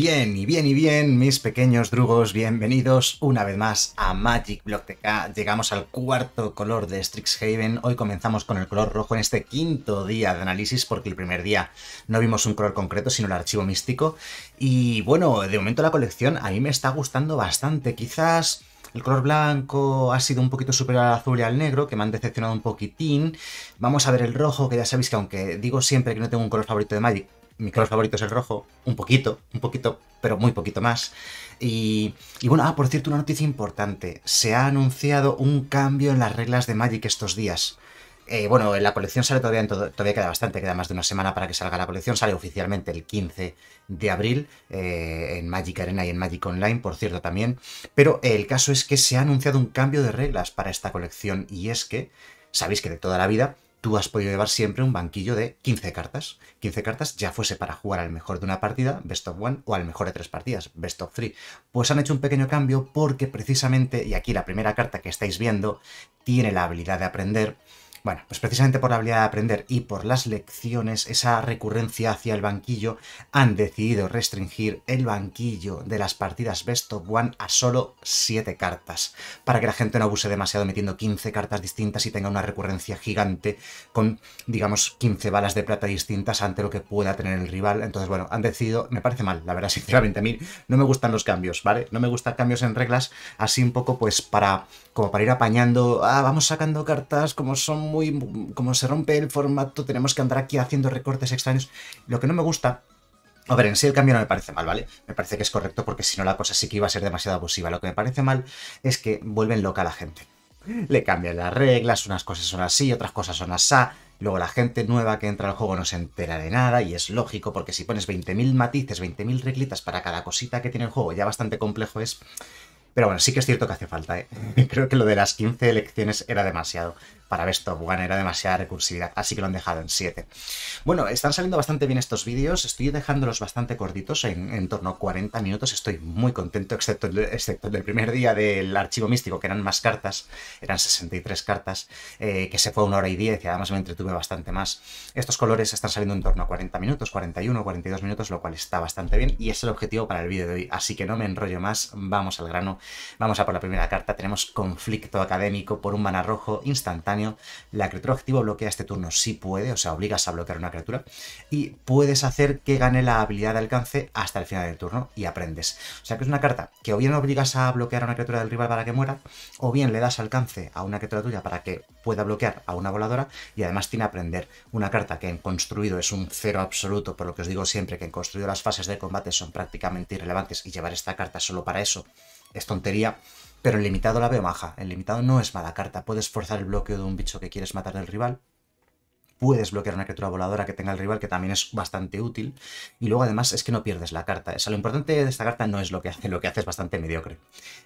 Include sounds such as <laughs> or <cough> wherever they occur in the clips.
Bien, y bien, y bien, mis pequeños drugos, bienvenidos una vez más a Magic Block Llegamos al cuarto color de Strixhaven. Hoy comenzamos con el color rojo en este quinto día de análisis, porque el primer día no vimos un color concreto, sino el archivo místico. Y bueno, de momento la colección a mí me está gustando bastante. Quizás el color blanco ha sido un poquito superior al azul y al negro, que me han decepcionado un poquitín. Vamos a ver el rojo, que ya sabéis que aunque digo siempre que no tengo un color favorito de Magic, mi color favorito es el rojo, un poquito, un poquito, pero muy poquito más. Y, bueno, ah, por cierto, una noticia importante. Se ha anunciado un cambio en las reglas de Magic estos días. Eh, bueno, en la colección sale todavía, todavía queda bastante, queda más de una semana para que salga la colección. Sale oficialmente el 15 de abril eh, en Magic Arena y en Magic Online, por cierto, también. Pero el caso es que se ha anunciado un cambio de reglas para esta colección y es que, sabéis que de toda la vida, tú has podido llevar siempre un banquillo de 15 cartas. 15 cartas ya fuese para jugar al mejor de una partida, best of one, o al mejor de tres partidas, best of three. Pues han hecho un pequeño cambio porque precisamente, y aquí la primera carta que estáis viendo tiene la habilidad de aprender, bueno, pues precisamente por la habilidad de aprender y por las lecciones, esa recurrencia hacia el banquillo, han decidido restringir el banquillo de las partidas Best of One a solo 7 cartas, para que la gente no abuse demasiado metiendo 15 cartas distintas y tenga una recurrencia gigante con, digamos, 15 balas de plata distintas ante lo que pueda tener el rival. Entonces, bueno, han decidido, me parece mal, la verdad, <laughs> sinceramente a mí no me gustan los cambios, ¿vale? No me gustan cambios en reglas, así un poco pues para, como para ir apañando, ah, vamos sacando cartas como son muy y como se rompe el formato, tenemos que andar aquí haciendo recortes extraños. Lo que no me gusta a ver, en sí el cambio no me parece mal, ¿vale? Me parece que es correcto porque si no la cosa sí que iba a ser demasiado abusiva. Lo que me parece mal es que vuelven loca la gente. Le cambian las reglas, unas cosas son así, otras cosas son así. Luego la gente nueva que entra al juego no se entera de nada y es lógico porque si pones 20.000 matices, 20.000 reglitas para cada cosita que tiene el juego, ya bastante complejo es... Pero bueno, sí que es cierto que hace falta, ¿eh? <laughs> Creo que lo de las 15 elecciones era demasiado para ver esto, era demasiada recursividad, así que lo han dejado en 7. Bueno, están saliendo bastante bien estos vídeos, estoy dejándolos bastante cortitos, en, torno a 40 minutos, estoy muy contento, excepto, excepto el primer día del archivo místico, que eran más cartas, eran 63 cartas, eh, que se fue una hora y 10 y además me entretuve bastante más. Estos colores están saliendo en torno a 40 minutos, 41, 42 minutos, lo cual está bastante bien y es el objetivo para el vídeo de hoy, así que no me enrollo más, vamos al grano, vamos a por la primera carta, tenemos conflicto académico por un mana rojo instantáneo la criatura activa bloquea este turno si puede, o sea, obligas a bloquear una criatura. Y puedes hacer que gane la habilidad de alcance hasta el final del turno y aprendes. O sea, que es una carta que o bien obligas a bloquear a una criatura del rival para que muera, o bien le das alcance a una criatura tuya para que pueda bloquear a una voladora y además tiene aprender. Una carta que en construido es un cero absoluto, por lo que os digo siempre que en construido las fases de combate son prácticamente irrelevantes y llevar esta carta solo para eso es tontería. Pero el limitado la veo maja. El limitado no es mala carta. Puedes forzar el bloqueo de un bicho que quieres matar del rival. Puedes bloquear una criatura voladora que tenga el rival, que también es bastante útil. Y luego además es que no pierdes la carta. O sea, lo importante de esta carta no es lo que hace, lo que hace es bastante mediocre.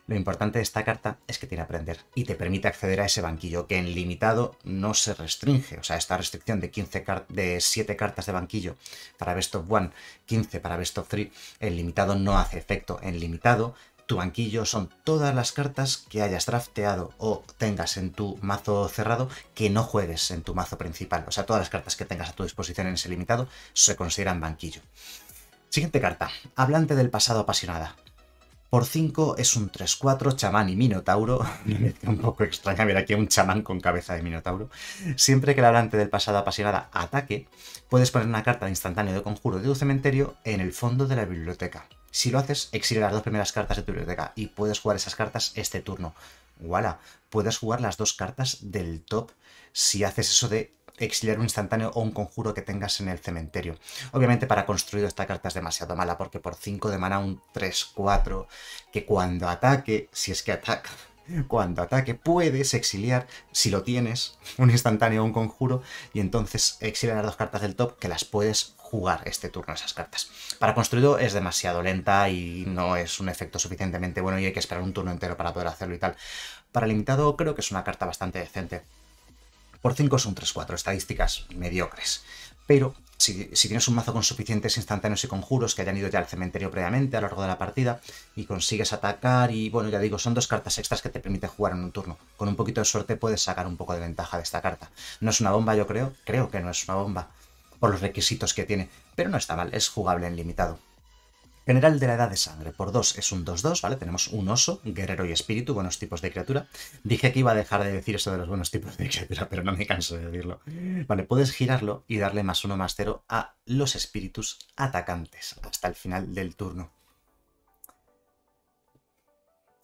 Lo importante de esta carta es que tiene aprender y te permite acceder a ese banquillo que en limitado no se restringe. O sea, esta restricción de, 15 de 7 cartas de banquillo para Best of 1, 15 para Best of 3, en limitado no hace efecto. En limitado banquillo son todas las cartas que hayas drafteado o tengas en tu mazo cerrado que no juegues en tu mazo principal. O sea, todas las cartas que tengas a tu disposición en ese limitado se consideran banquillo. Siguiente carta. Hablante del pasado apasionada. Por 5 es un 3-4, chamán y minotauro. <laughs> Me un poco extraña ver aquí a un chamán con cabeza de minotauro. Siempre que el hablante del pasado apasionada ataque, puedes poner una carta de instantáneo de conjuro de tu cementerio en el fondo de la biblioteca. Si lo haces, exilias las dos primeras cartas de tu biblioteca y puedes jugar esas cartas este turno. ¡Wala! Puedes jugar las dos cartas del top si haces eso de exiliar un instantáneo o un conjuro que tengas en el cementerio. Obviamente para construir esta carta es demasiado mala porque por 5 de mana un 3-4 que cuando ataque, si es que ataca, <laughs> cuando ataque puedes exiliar, si lo tienes, <laughs> un instantáneo o un conjuro y entonces exiliar las dos cartas del top que las puedes jugar este turno esas cartas. Para construido es demasiado lenta y no es un efecto suficientemente bueno y hay que esperar un turno entero para poder hacerlo y tal. Para limitado creo que es una carta bastante decente. Por 5 son 3-4, estadísticas mediocres. Pero si, tienes un mazo con suficientes instantáneos y conjuros que hayan ido ya al cementerio previamente a lo largo de la partida y consigues atacar y bueno, ya digo, son dos cartas extras que te permite jugar en un turno. Con un poquito de suerte puedes sacar un poco de ventaja de esta carta. No es una bomba, yo creo, creo que no es una bomba por los requisitos que tiene, pero no está mal, es jugable en limitado. General de la Edad de Sangre, por 2 es un 2-2, ¿vale? Tenemos un oso, guerrero y espíritu, buenos tipos de criatura. Dije que iba a dejar de decir eso de los buenos tipos de criatura, pero no me canso de decirlo. Vale, puedes girarlo y darle más 1 más 0 a los espíritus atacantes hasta el final del turno.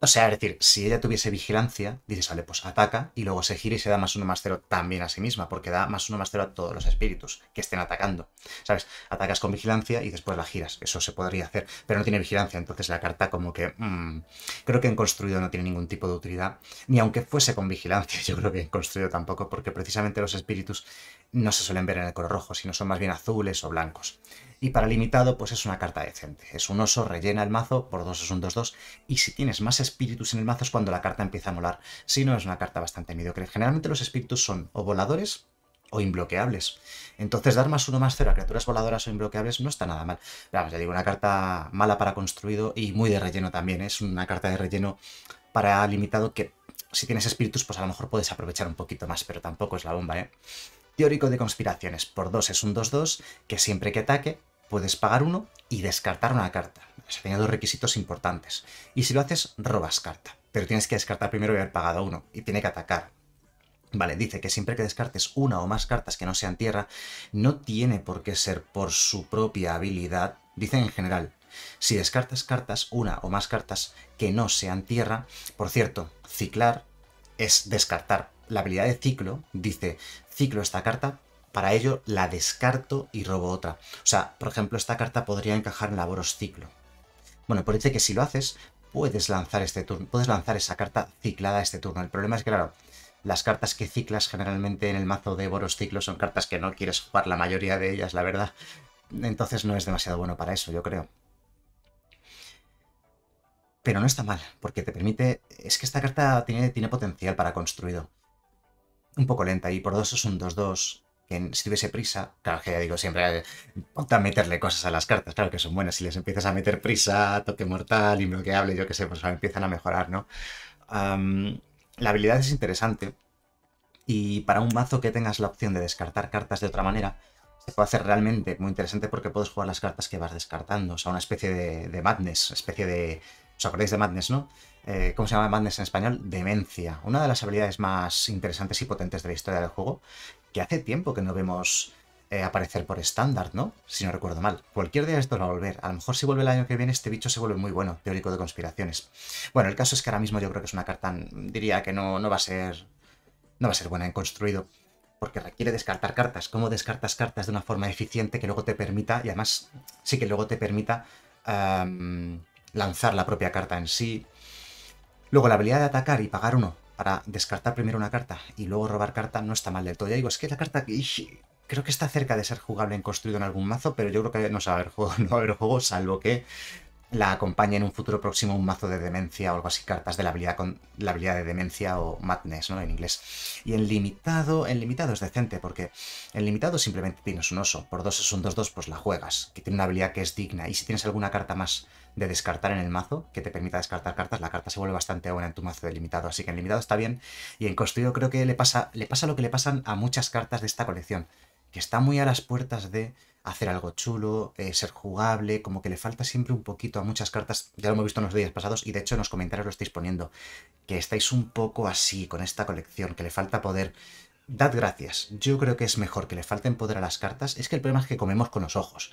O sea, es decir, si ella tuviese vigilancia, dices, sale, pues ataca y luego se gira y se da más uno más cero también a sí misma, porque da más uno más cero a todos los espíritus que estén atacando. ¿Sabes? Atacas con vigilancia y después la giras. Eso se podría hacer, pero no tiene vigilancia. Entonces la carta, como que. Mm, creo que en construido no tiene ningún tipo de utilidad, ni aunque fuese con vigilancia, <laughs> yo creo que en construido tampoco, porque precisamente los espíritus no se suelen ver en el color rojo, sino son más bien azules o blancos. Y para limitado, pues es una carta decente. Es un oso, rellena el mazo, por dos es un 2-2. Y si tienes más espíritus en el mazo es cuando la carta empieza a molar. Si no, es una carta bastante mediocre. Generalmente los espíritus son o voladores o imbloqueables. Entonces dar más uno más cero a criaturas voladoras o imbloqueables no está nada mal. Vamos, ya digo, una carta mala para construido y muy de relleno también. ¿eh? Es una carta de relleno para limitado que si tienes espíritus, pues a lo mejor puedes aprovechar un poquito más, pero tampoco es la bomba, ¿eh? Teórico de conspiraciones, por 2 es un 2-2, que siempre que ataque, puedes pagar uno y descartar una carta. Se tenía dos requisitos importantes. Y si lo haces, robas carta. Pero tienes que descartar primero y haber pagado uno. Y tiene que atacar. Vale, dice que siempre que descartes una o más cartas que no sean tierra, no tiene por qué ser por su propia habilidad. Dice en general, si descartas cartas, una o más cartas que no sean tierra, por cierto, ciclar es descartar. La habilidad de ciclo dice, ciclo esta carta para ello la descarto y robo otra. O sea, por ejemplo, esta carta podría encajar en la Boros Ciclo. Bueno, por dice que si lo haces, puedes lanzar este turno, puedes lanzar esa carta ciclada este turno. El problema es que, claro, las cartas que ciclas generalmente en el mazo de Boros Ciclo son cartas que no quieres jugar la mayoría de ellas, la verdad. Entonces no es demasiado bueno para eso, yo creo. Pero no está mal, porque te permite... Es que esta carta tiene, tiene potencial para construido. Un poco lenta, y por dos es un 2-2 que si tuviese prisa, claro que ya digo siempre, eh, a meterle cosas a las cartas, claro que son buenas, si les empiezas a meter prisa, toque mortal, inbloqueable, yo que sé, pues empiezan a mejorar, ¿no? la habilidad es interesante y para un mazo que tengas la opción de descartar cartas de otra manera, se puede hacer realmente muy interesante porque puedes jugar las cartas que vas descartando, o sea, una especie de, madness, especie de... ¿Os acordáis de madness, no? Eh, ¿cómo se llama Madness en español? Demencia. Una de las habilidades más interesantes y potentes de la historia del juego, hace tiempo que no vemos eh, aparecer por estándar, ¿no? Si no recuerdo mal. Cualquier día esto va a volver. A lo mejor si vuelve el año que viene este bicho se vuelve muy bueno, teórico de conspiraciones. Bueno, el caso es que ahora mismo yo creo que es una carta, diría que no, no va a ser... No va a ser buena en construido, porque requiere descartar cartas. ¿Cómo descartas cartas de una forma eficiente que luego te permita, y además sí que luego te permita em, lanzar la propia carta en sí? Luego la habilidad de atacar y pagar uno para descartar primero una carta y luego robar carta no está mal del todo. Ya digo, es que la carta que... creo que está cerca de ser jugable en construido en algún mazo, pero yo creo que no saber juego, <laughs> no va a haber juego, salvo que la acompaña en un futuro próximo un mazo de demencia o algo así, cartas de la habilidad, con, la habilidad de demencia o madness, ¿no? En inglés. Y en limitado, en limitado es decente, porque en limitado simplemente tienes un oso, por dos es un 2-2, pues la juegas, que tiene una habilidad que es digna. Y si tienes alguna carta más de descartar en el mazo, que te permita descartar cartas, la carta se vuelve bastante buena en tu mazo de limitado, así que en limitado está bien. Y en construido creo que le pasa, le pasa lo que le pasan a muchas cartas de esta colección, que está muy a las puertas de hacer algo chulo, eh, ser jugable, como que le falta siempre un poquito a muchas cartas, ya lo hemos visto en los días pasados y de hecho en los comentarios lo estáis poniendo, que estáis un poco así con esta colección, que le falta poder. Dad gracias, yo creo que es mejor que le falten poder a las cartas, es que el problema es que comemos con los ojos.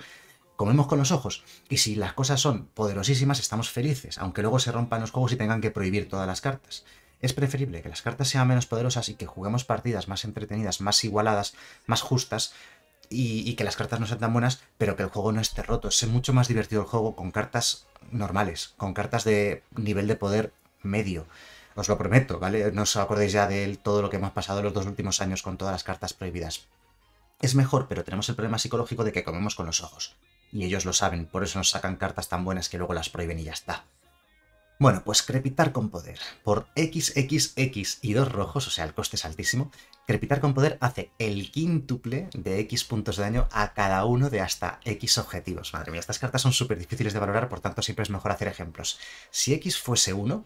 Comemos con los ojos y si las cosas son poderosísimas estamos felices, aunque luego se rompan los juegos y tengan que prohibir todas las cartas. Es preferible que las cartas sean menos poderosas y que juguemos partidas más entretenidas, más igualadas, más justas, y, que las cartas no sean tan buenas, pero que el juego no esté roto. Es mucho más divertido el juego con cartas normales, con cartas de nivel de poder medio. Os lo prometo, ¿vale? No os acordéis ya de todo lo que hemos pasado en los dos últimos años con todas las cartas prohibidas. Es mejor, pero tenemos el problema psicológico de que comemos con los ojos. Y ellos lo saben, por eso nos sacan cartas tan buenas que luego las prohíben y ya está. Bueno, pues crepitar con poder. Por XXX y dos rojos, o sea, el coste es altísimo, crepitar con poder hace el quíntuple de X puntos de daño a cada uno de hasta X objetivos. Madre mía, estas cartas son súper difíciles de valorar, por tanto siempre es mejor hacer ejemplos. Si X fuese 1,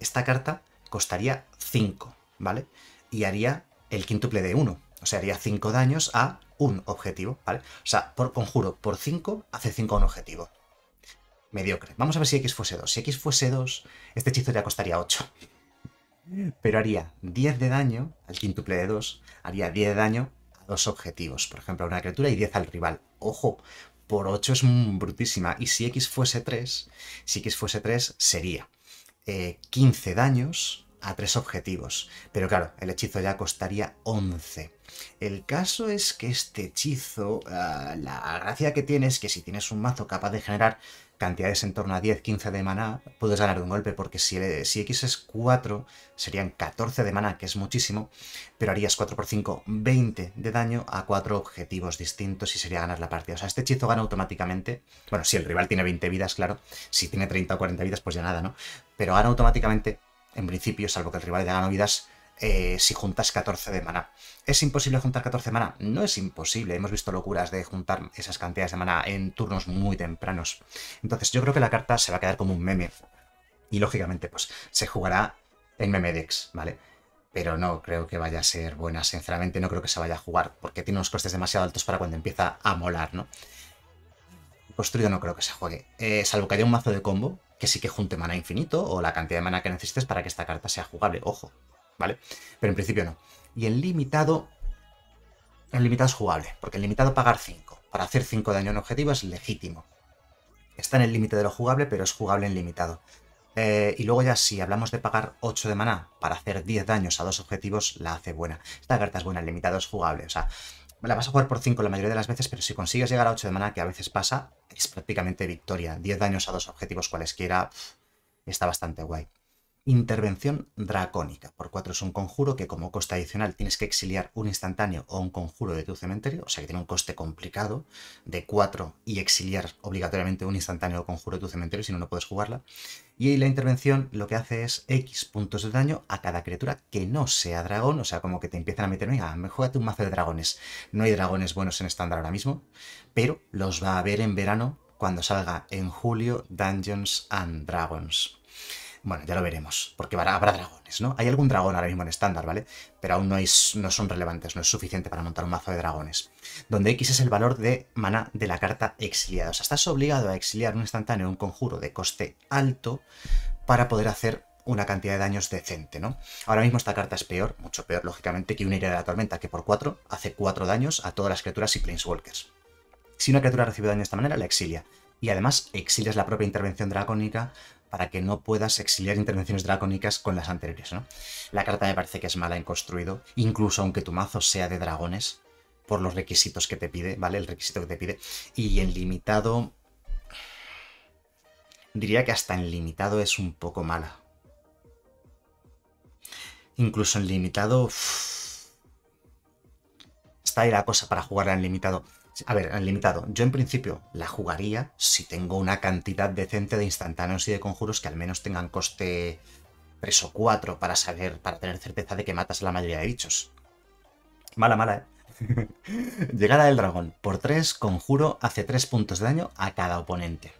esta carta costaría 5, ¿vale? Y haría el quíntuple de 1, o sea, haría 5 daños a un objetivo, ¿vale? O sea, por conjuro, por 5 hace 5 a un objetivo mediocre. Vamos a ver si X fuese 2. Si X fuese 2, este hechizo ya costaría 8. Pero haría 10 de daño al quintuple de 2, haría 10 de daño a 2 objetivos, por ejemplo, a una criatura y 10 al rival. Ojo, por 8 es brutísima. Y si X fuese 3, si X fuese 3 sería 15 eh, daños a 3 objetivos. Pero claro, el hechizo ya costaría 11. El caso es que este hechizo, ah, la gracia que tiene es que si tienes un mazo capaz de generar cantidades en torno a 10-15 de maná, puedes ganar de un golpe, porque si, si X es 4, serían 14 de maná, que es muchísimo, pero harías 4 por 5, 20 de daño a 4 objetivos distintos y sería ganar la partida. O sea, este hechizo gana automáticamente, bueno, si el rival tiene 20 vidas, claro, si tiene 30 o 40 vidas, pues ya nada, ¿no? Pero gana automáticamente, en principio, salvo que el rival haya ganado vidas, eh, si juntas 14 de maná. ¿Es imposible juntar 14 de maná? No es imposible. Hemos visto locuras de juntar esas cantidades de maná en turnos muy tempranos. Entonces yo creo que la carta se va a quedar como un meme. Y lógicamente, pues se jugará en Memedex, ¿vale? Pero no creo que vaya a ser buena, sinceramente no creo que se vaya a jugar, porque tiene unos costes demasiado altos para cuando empieza a molar, ¿no? Construido no creo que se juegue, eh, salvo que haya un mazo de combo que sí que junte mana infinito o la cantidad de mana que necesites para que esta carta sea jugable, ojo, ¿vale? Pero en principio no. Y el limitado, el limitado es jugable, porque el limitado pagar 5 para hacer 5 daño en objetivo es legítimo. Está en el límite de lo jugable, pero es jugable en limitado. Eh, y luego ya si hablamos de pagar 8 de maná para hacer 10 daños a dos objetivos, la hace buena. Esta carta es buena, en limitado es jugable. O sea, la vas a jugar por 5 la mayoría de las veces, pero si consigues llegar a 8 de maná, que a veces pasa, es prácticamente victoria. 10 daños a dos objetivos cualesquiera está bastante guay. Intervención dracónica. Por 4 es un conjuro que como coste adicional tienes que exiliar un instantáneo o un conjuro de tu cementerio, o sea que tiene un coste complicado de 4 y exiliar obligatoriamente un instantáneo o conjuro de tu cementerio si no, no puedes jugarla. Y la intervención lo que hace es X puntos de daño a cada criatura que no sea dragón, o sea, como que te empiezan a meter, venga, juegate un mazo de dragones. No hay dragones buenos en estándar ahora mismo, pero los va a haber en verano cuando salga en julio Dungeons and Dragons. Bueno, ya lo veremos, porque habrá dragones, ¿no? Hay algún dragón ahora mismo en estándar, ¿vale? Pero aún no, es, no son relevantes, no es suficiente para montar un mazo de dragones. Donde X es el valor de mana de la carta exiliada. O sea, estás obligado a exiliar un instantáneo, un conjuro de coste alto, para poder hacer una cantidad de daños decente, ¿no? Ahora mismo esta carta es peor, mucho peor, lógicamente, que una ira de la tormenta, que por 4 hace 4 daños a todas las criaturas y planeswalkers. Si una criatura recibe daño de esta manera, la exilia. Y además exilias la propia intervención dragónica para que no puedas exiliar intervenciones dracónicas con las anteriores, ¿no? La carta me parece que es mala en construido, incluso aunque tu mazo sea de dragones, por los requisitos que te pide, ¿vale? El requisito que te pide. Y en limitado... Diría que hasta en limitado es un poco mala. Incluso en limitado... está ahí la cosa para jugarla en limitado. A ver, limitado. Yo en principio la jugaría si tengo una cantidad decente de instantáneos y de conjuros que al menos tengan coste 3 o 4 para saber, para tener certeza de que matas a la mayoría de bichos. Mala, mala, ¿eh? <laughs> Llegada del dragón. Por 3, conjuro hace 3 puntos de daño a cada oponente.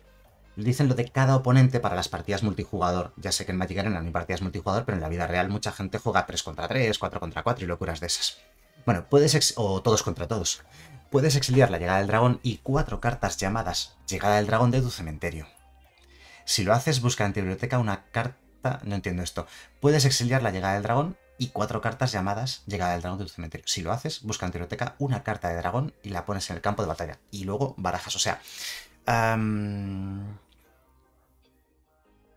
Dicen lo de cada oponente para las partidas multijugador. Ya sé que en Magic Arena no hay partidas multijugador, pero en la vida real mucha gente juega 3 contra 3, 4 contra 4 y locuras de esas. Bueno, puedes... o todos contra todos puedes exiliar la llegada del dragón y cuatro cartas llamadas llegada del dragón de tu cementerio. Si lo haces, busca en tu biblioteca una carta... No entiendo esto. Puedes exiliar la llegada del dragón y cuatro cartas llamadas llegada del dragón de tu cementerio. Si lo haces, busca en tu biblioteca una carta de dragón y la pones en el campo de batalla. Y luego barajas. O sea...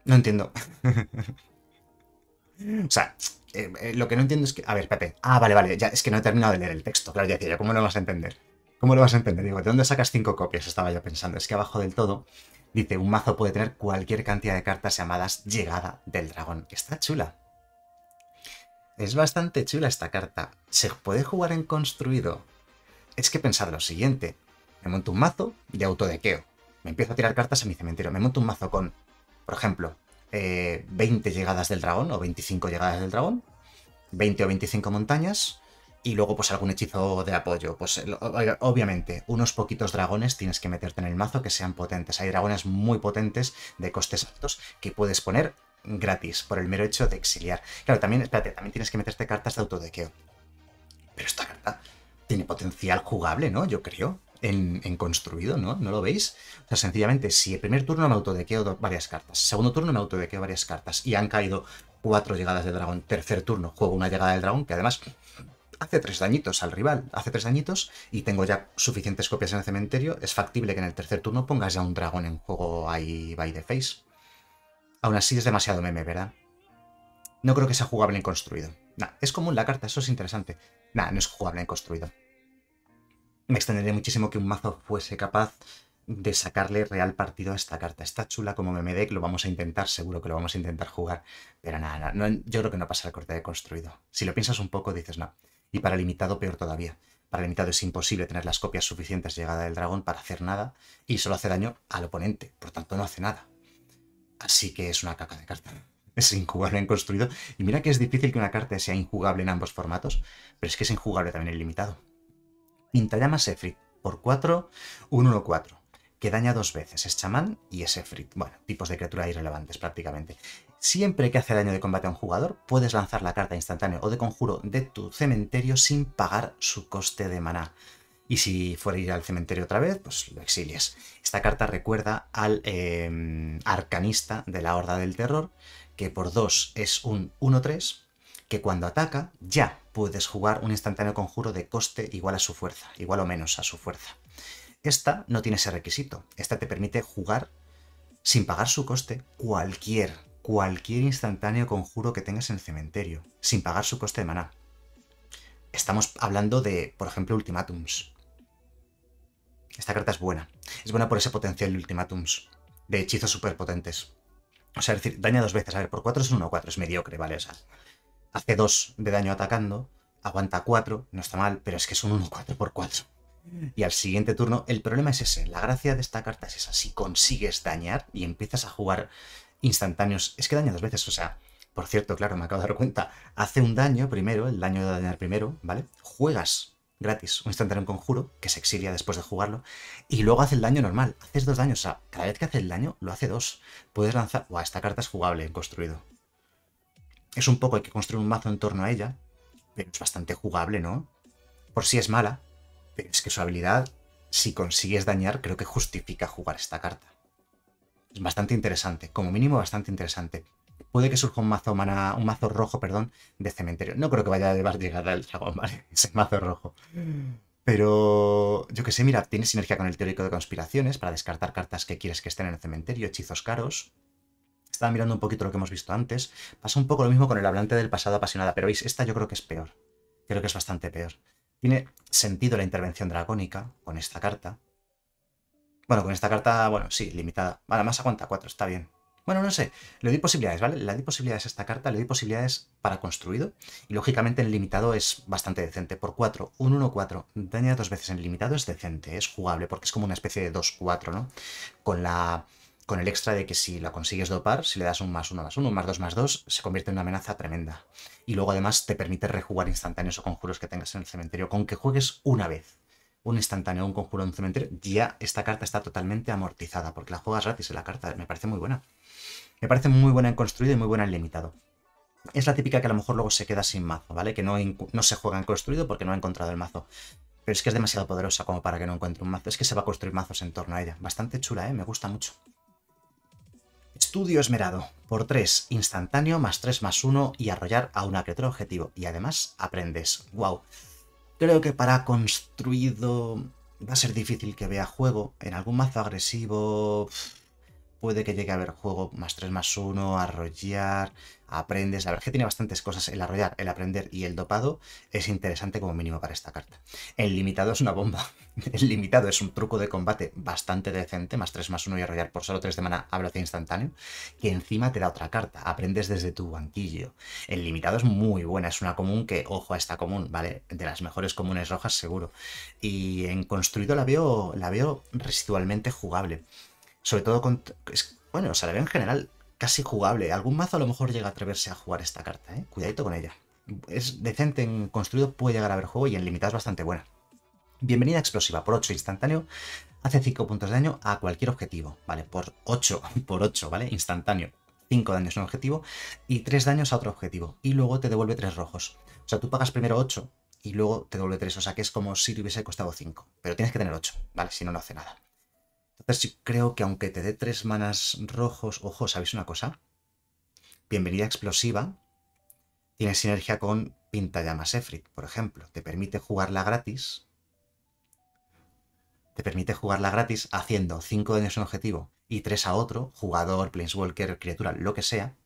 No entiendo. <laughs> o sea, eh, eh, lo que no entiendo es que... A ver, Pepe. Ah, vale, vale. Ya, es que no he terminado de leer el texto. Claro, ya Ya, ¿cómo lo vas a entender? ¿Cómo lo vas a entender? Digo, ¿de dónde sacas cinco copias? Estaba yo pensando. Es que abajo del todo dice, un mazo puede tener cualquier cantidad de cartas llamadas llegada del dragón. Está chula. Es bastante chula esta carta. Se puede jugar en construido. Es que pensad lo siguiente. Me monto un mazo de autodequeo. Me empiezo a tirar cartas a mi cementerio. Me monto un mazo con, por ejemplo, 20 eh, llegadas del dragón o 25 llegadas del dragón. 20 o 25 montañas y luego pues algún hechizo de apoyo. Pues obviamente, unos poquitos dragones tienes que meterte en el mazo que sean potentes. Hay dragones muy potentes de costes altos que puedes poner gratis por el mero hecho de exiliar. Claro, también, espérate, también tienes que meterte cartas de autodequeo. Pero esta carta tiene potencial jugable, ¿no? Yo creo. En, en, construido, ¿no? ¿No lo veis? O sea, sencillamente, si el primer turno me autodequeo varias cartas, segundo turno me autodequeo varias cartas y han caído cuatro llegadas de dragón, tercer turno juego una llegada del dragón, que además hace tres dañitos al rival, hace tres dañitos y tengo ya suficientes copias en el cementerio, es factible que en el tercer turno pongas ya un dragón en juego ahí by the face. Aún así es demasiado meme, ¿verdad? No creo que sea jugable en construido. Nah, es común la carta, eso es interesante. Nah, no es jugable en construido. Me extendería muchísimo que un mazo fuese capaz de sacarle real partido a esta carta. Está chula como meme deck, lo vamos a intentar, seguro que lo vamos a intentar jugar, pero nada, yo creo que no pasa el corte de construido. Si lo piensas un poco, dices no y para limitado peor todavía. Para limitado es imposible tener las copias suficientes de llegada del dragón para hacer nada y solo hace daño al oponente, por tanto no hace nada. Así que es una caca de carta. <laughs> Es injugable en construido. Y mira que es difícil que una carta sea injugable en ambos formatos, pero es que es injugable también en limitado. llama sefrit por 4, 1-4, que daña dos veces, es chamán y es Efrit. Bueno, tipos de criatura irrelevantes prácticamente. Siempre que hace daño de combate a un jugador, puedes lanzar la carta instantánea o de conjuro de tu cementerio sin pagar su coste de maná. Y si fuera a ir al cementerio otra vez, pues lo exilias. Esta carta recuerda al em, arcanista de la Horda del Terror, que por 2 es un 1-3, que cuando ataca ya puedes jugar un instantáneo conjuro de coste igual a su fuerza, igual o menos a su fuerza. Esta no tiene ese requisito. Esta te permite jugar sin pagar su coste cualquier cualquier instantáneo conjuro que tengas en el cementerio, sin pagar su coste de maná. Estamos hablando de, por ejemplo, ultimátums. Esta carta es buena. Es buena por ese potencial de ultimátums, de hechizos superpotentes. O sea, es decir, daña dos veces. A ver, por cuatro es un 1-4, es mediocre, ¿vale? O sea, hace dos de daño atacando, aguanta cuatro no está mal, pero es que es un 1-4 por cuatro Y al siguiente turno, el problema es ese. La gracia de esta carta es esa. Si consigues dañar y empiezas a jugar instantáneos. Es que daña dos veces, o sea, por cierto, claro, me acabo de dar cuenta. Hace un daño primero, el daño de dañar primero, ¿vale? Juegas gratis un instantáneo en conjuro, que se exilia después de jugarlo, y luego hace el daño normal. Haces dos daños, o sea, cada vez que hace el daño, lo hace dos. Puedes lanzar... Buah, esta carta es jugable en construido. Es un poco, hay que construir un mazo en torno a ella, pero es bastante jugable, ¿no? Por si es mala, pero es que su habilidad, si consigues dañar, creo que justifica jugar esta carta. Es bastante interesante, como mínimo bastante interesante. Puede que surja un mazo mana un mazo rojo, perdón, de cementerio. No creo que vaya a llegar el dragón, <laughs> ¿vale? Ese mazo rojo. Pero yo qué sé, mira, tiene sinergia con el teórico de conspiraciones para descartar cartas que quieres que estén en el cementerio, hechizos caros. Estaba mirando un poquito lo que hemos visto antes. Pasa un poco lo mismo con el hablante del pasado apasionada, pero veis, esta yo creo que es peor. Creo que es bastante peor. Tiene sentido la intervención dragónica con esta carta, bueno, con esta carta, bueno, sí, limitada. Vale, más aguanta 4, está bien. Bueno, no sé, le doy posibilidades, ¿vale? Le doy posibilidades a esta carta, le doy posibilidades para construido. Y lógicamente en limitado es bastante decente. Por 4, un 1-4, daña dos veces en limitado es decente, es jugable, porque es como una especie de 2-4, ¿no? Con la con el extra de que si la consigues dopar, si le das un más uno más uno, un más dos más dos, se convierte en una amenaza tremenda. Y luego además te permite rejugar instantáneos o conjuros que tengas en el cementerio, con que juegues una vez un instantáneo, un conjuro un cementerio, ya esta carta está totalmente amortizada, porque la juegas gratis en la carta, me parece muy buena. Me parece muy buena en construido y muy buena en limitado. Es la típica que a lo mejor luego se queda sin mazo, ¿vale? Que no, se juega en construido porque no ha encontrado el mazo. Pero es que es demasiado poderosa como para que no encuentre un mazo. Es que se va a construir mazos en torno a ella. Bastante chula, ¿eh? Me gusta mucho. Estudio Esmerado. Por 3, instantáneo, más 3, más 1 y arrollar a una criatura objetivo. Y además aprendes. ¡Wow! Creo que para construido va a ser difícil que vea juego. En algún mazo agresivo puede que llegue a haber juego más 3 más 1, arrollar, aprendes. La verdad es que tiene bastantes cosas el arrollar, el aprender y el dopado es interesante como mínimo para esta carta. El limitado es una bomba. <laughs> El limitado es un truco de combate bastante decente, más 3 más 1 y arrollar por solo 3 de mana a velocidad instantánea, que encima te da otra carta, aprendes desde tu banquillo. El limitado es muy buena, es una común que, ojo a esta común, ¿vale? De las mejores comunes rojas seguro. Y en construido la veo, la veo residualmente jugable. Sobre todo con... Bueno, o sea, la veo en general casi jugable. Algún mazo a lo mejor llega a atreverse a jugar esta carta, ¿eh? Cuidadito con ella. Es decente en construido, puede llegar a ver juego y en limitadas bastante buena. Bienvenida explosiva, por 8 instantáneo, hace 5 puntos de daño a cualquier objetivo, ¿vale? Por 8, <laughs> por 8, ¿vale? Instantáneo. 5 daños a un objetivo y 3 daños a otro objetivo. Y luego te devuelve 3 rojos. O sea, tú pagas primero 8 y luego te devuelve 3. O sea, que es como si te hubiese costado 5. Pero tienes que tener 8, ¿vale? Si no, no hace nada. Entonces creo que aunque te dé tres manas rojos, ojo, ¿sabéis una cosa? Bienvenida explosiva tiene sinergia con Pinta Pintallamas Efrit, por ejemplo. Te permite jugarla gratis. Te permite jugarla gratis haciendo 5 daños a un objetivo y tres a otro, jugador, planeswalker, criatura, lo que sea.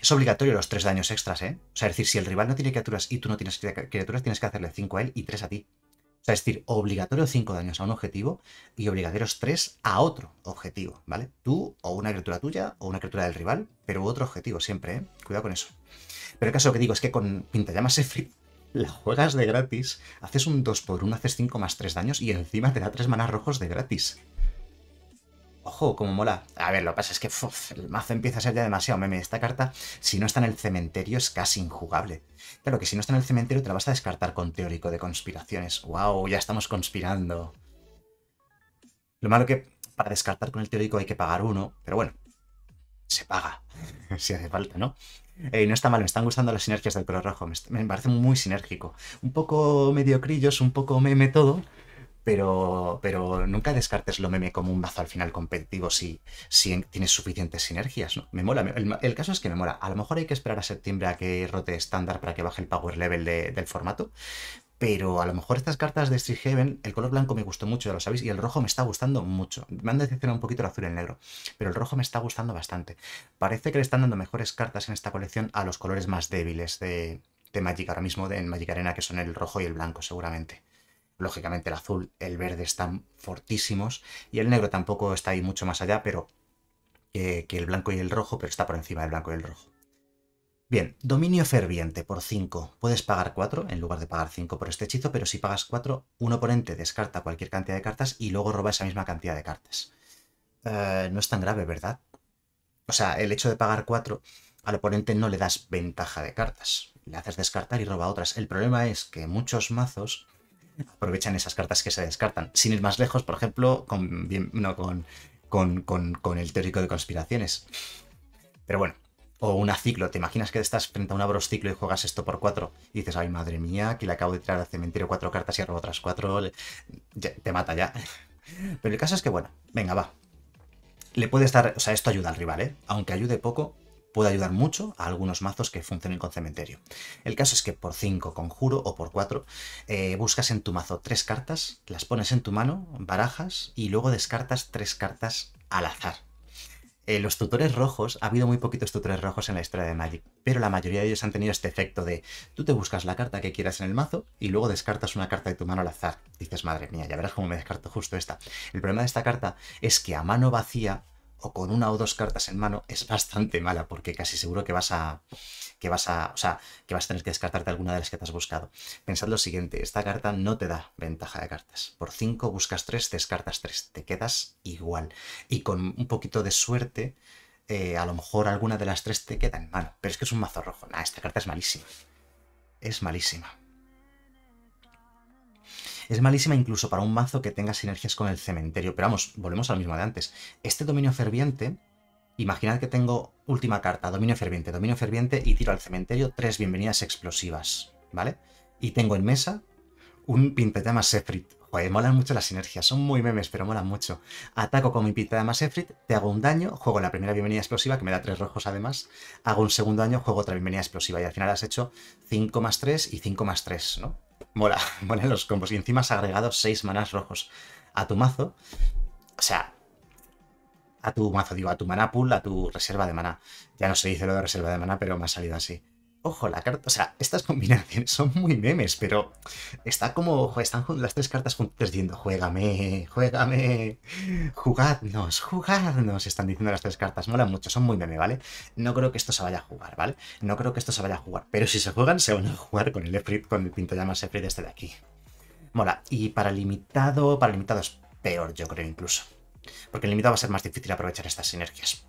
Es obligatorio los 3 daños extras, ¿eh? O sea, es decir, si el rival no tiene criaturas y tú no tienes criaturas, tienes que hacerle 5 a él y tres a ti. O sea, es decir, obligatorio 5 daños a un objetivo y obligatorios 3 a otro objetivo, ¿vale? Tú o una criatura tuya o una criatura del rival, pero otro objetivo siempre, ¿eh? Cuidado con eso. Pero el caso lo que digo es que con Pintallamas Efrit la juegas de gratis, haces un 2 por 1, haces 5 más 3 daños y encima te da 3 manas rojos de gratis. Ojo, como mola. A ver, lo que pasa es que el mazo empieza a ser ya demasiado meme. Esta carta, si no está en el cementerio, es casi injugable. Claro que si no está en el cementerio, te la vas a descartar con teórico de conspiraciones. ¡Wow! Ya estamos conspirando. Lo malo que para descartar con el teórico hay que pagar uno, pero bueno, se paga, <laughs> si hace falta, ¿no? Y eh, no está mal, me están gustando las sinergias del color rojo, me, me parece muy sinérgico. Un poco mediocrillos, un poco meme todo, pero, pero nunca descartes lo meme como un mazo al final competitivo si, tienes suficientes sinergias. ¿no? Me mola, el, caso es que me mola. A lo mejor hay que esperar a septiembre a que rote estándar para que baje el power level del formato. Pero a lo mejor estas cartas de Street el color blanco me gustó mucho, ya lo sabéis, y el rojo me está gustando mucho. Me han decepcionado un poquito el azul y el negro, pero el rojo me está gustando bastante. Parece que le están dando mejores cartas en esta colección a los colores más débiles de, de Magic ahora mismo, de, en Magic Arena, que son el rojo y el blanco seguramente. Lógicamente el azul, el verde están fortísimos y el negro tampoco está ahí mucho más allá, pero eh, que, el blanco y el rojo, pero está por encima del blanco y el rojo. Bien, dominio ferviente por 5. Puedes pagar 4 en lugar de pagar 5 por este hechizo, pero si pagas 4, un oponente descarta cualquier cantidad de cartas y luego roba esa misma cantidad de cartas. Eh, no es tan grave, ¿verdad? O sea, el hecho de pagar 4 al oponente no le das ventaja de cartas. Le haces descartar y roba otras. El problema es que muchos mazos aprovechan esas cartas que se descartan. Sin ir más lejos, por ejemplo, con, no, con, con, el teórico de conspiraciones. Pero bueno, o una ciclo. ¿Te imaginas que estás frente a una bros ciclo y juegas esto por cuatro? Y dices, ay madre mía, que le acabo de tirar al cementerio cuatro cartas y robo otras cuatro. te mata ya. Pero el caso es que, bueno, venga, va. Le puedes dar. O sea, esto ayuda al rival, ¿eh? Aunque ayude poco, puede ayudar mucho a algunos mazos que funcionen con cementerio. El caso es que por 5 conjuro o por 4 eh, buscas en tu mazo 3 cartas, las pones en tu mano, barajas y luego descartas 3 cartas al azar. Eh, los tutores rojos, ha habido muy poquitos tutores rojos en la historia de Magic, pero la mayoría de ellos han tenido este efecto de tú te buscas la carta que quieras en el mazo y luego descartas una carta de tu mano al azar. Dices, madre mía, ya verás cómo me descarto justo esta. El problema de esta carta es que a mano vacía o con una o dos cartas en mano es bastante mala porque casi seguro que vas a que vas a, o sea, que vas a tener que descartarte alguna de las que te has buscado. Pensad lo siguiente, esta carta no te da ventaja de cartas. Por 5 buscas 3, descartas 3, te quedas igual. Y con un poquito de suerte, eh, a lo mejor alguna de las tres te queda en mano. Pero es que es un mazo rojo. Nah, esta carta es malísima. Es malísima. Es malísima incluso para un mazo que tenga sinergias con el cementerio. Pero vamos, volvemos al mismo de antes. Este dominio ferviente, imaginad que tengo última carta, dominio ferviente, dominio ferviente, y tiro al cementerio tres bienvenidas explosivas, ¿vale? Y tengo en mesa un más Sefrit. Joder, molan mucho las sinergias, son muy memes, pero molan mucho. Ataco con mi más Sefrit, te hago un daño, juego la primera bienvenida explosiva, que me da tres rojos además, hago un segundo daño, juego otra bienvenida explosiva, y al final has hecho 5 más 3 y 5 más 3, ¿no? Mola, ponen <laughs> los combos. Y encima has agregado 6 manás rojos a tu mazo. O sea, a tu mazo, digo, a tu maná pool, a tu reserva de maná. Ya no se dice lo de reserva de maná, pero me ha salido así. Ojo, la carta, o sea, estas <laughs> combinaciones son muy memes, pero está como, están las tres cartas juntas diciendo, juégame, juégame, jugadnos, jugadnos, están diciendo las tres cartas, mola mucho, son muy meme, ¿vale? No creo que esto se vaya a jugar, ¿vale? No creo que esto se vaya a jugar, pero si se juegan, se van a jugar con el Efrit, con el llamas Efrit este de aquí. Mola, y para limitado, para limitado es peor, yo creo incluso, porque el limitado va a ser más difícil aprovechar estas sinergias.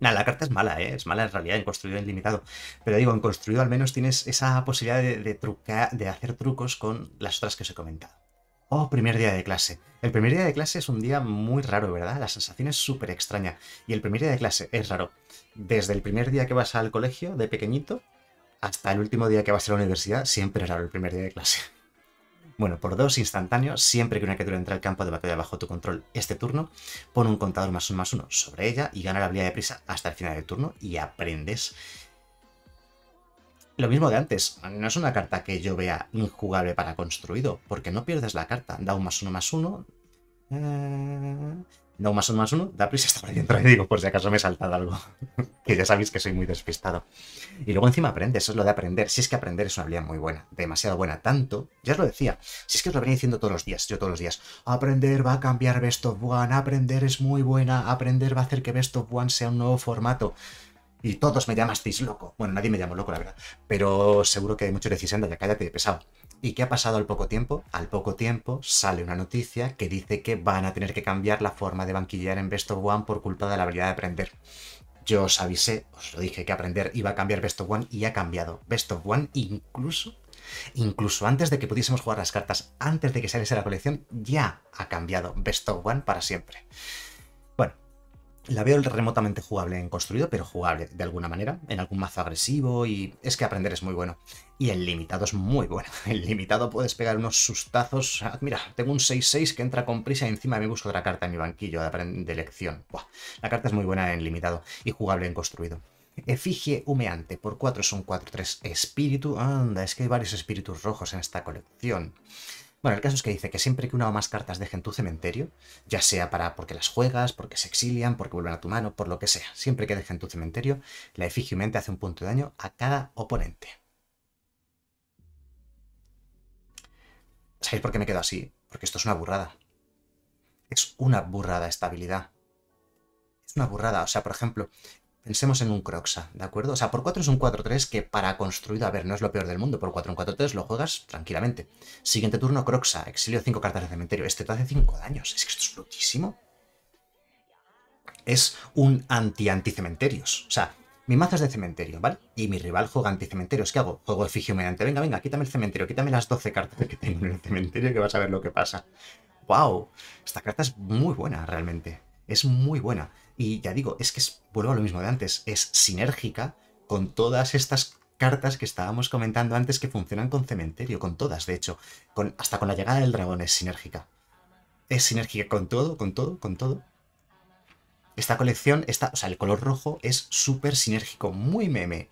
Nah, la carta es mala, eh, es mala en realidad en construido ilimitado. Pero digo, en construido al menos tienes esa posibilidad de, de, de hacer trucos con las otras que os he comentado. Oh, primer día de clase. El primer día de clase es un día muy raro, ¿verdad? La sensación es súper extraña. Y el primer día de clase es raro. Desde el primer día que vas al colegio, de pequeñito, hasta el último día que vas a la universidad, siempre es raro el primer día de clase. Bueno, por dos instantáneos, siempre que una criatura entre al campo de batalla bajo tu control este turno, pon un contador más uno más uno sobre ella y gana la habilidad de prisa hasta el final del turno y aprendes. Lo mismo de antes, no es una carta que yo vea injugable para construido, porque no pierdes la carta, da un más uno más uno. Eh, no más uno más uno da prisa ahí dentro y digo, por si acaso me he saltado algo. <laughs> que ya sabéis que soy muy despistado. Y luego encima aprendes, eso es lo de aprender. Si es que aprender es una habilidad muy buena, demasiado buena. Tanto, ya os lo decía, si es que os lo venía diciendo todos los días, yo todos los días. Aprender va a cambiar Best of One, aprender es muy buena, aprender va a hacer que Best of One sea un nuevo formato. Y todos me llamasteis loco. Bueno, nadie me llamó loco, la verdad. Pero seguro que hay muchos decís, anda, ya cállate, pesado. ¿Y qué ha pasado al poco tiempo? Al poco tiempo sale una noticia que dice que van a tener que cambiar la forma de banquillar en Best of One por culpa de la habilidad de aprender. Yo os avisé, os lo dije que aprender iba a cambiar Best of One y ha cambiado. Best of One incluso Incluso antes de que pudiésemos jugar las cartas, antes de que saliese la colección, ya ha cambiado Best of One para siempre. La veo remotamente jugable en construido, pero jugable de alguna manera, en algún mazo agresivo, y es que aprender es muy bueno. Y el limitado es muy bueno. <laughs> El limitado puedes pegar unos sustazos. Ah, mira, tengo un 6-6 que entra con prisa y encima me busco otra carta en mi banquillo de, elección. la carta es muy buena en limitado y jugable en construido. Efigie humeante, por 4 son 4-3 espíritu. Anda, es que hay varios espíritus rojos en esta colección. Bueno, el caso es que dice que siempre que una o más cartas dejen tu cementerio, ya sea para porque las juegas, porque se exilian, porque vuelven a tu mano, por lo que sea, siempre que dejen tu cementerio, la efigie hace un punto de daño a cada oponente. ¿Sabéis por qué me quedo así? Porque esto es una burrada. Es una burrada esta habilidad. Es una burrada. O sea, por ejemplo, Pensemos en un Croxa, ¿de acuerdo? O sea, por 4 es un 4-3 que para construido, a ver, no es lo peor del mundo. Por 4 un 4-3 lo juegas tranquilamente. Siguiente turno, Croxa, exilio 5 cartas de cementerio. Este te hace 5 daños. Es que esto es brutísimo. Es un anti-anticementerios. O sea, mi mazo es de cementerio, ¿vale? Y mi rival juega cementerios ¿Qué hago? Juego efigio mediante. Venga, venga, quítame el cementerio, quítame las 12 cartas que tengo en el cementerio que vas a ver lo que pasa. ¡Wow! Esta carta es muy buena, realmente. Es muy buena. Y ya digo, es que es, vuelvo a lo mismo de antes, es sinérgica con todas estas cartas que estábamos comentando antes que funcionan con cementerio, con todas, de hecho. Con, hasta con la llegada del dragón es sinérgica. Es sinérgica con todo, con todo, con todo. Esta colección, está o sea, el color rojo es súper sinérgico, muy meme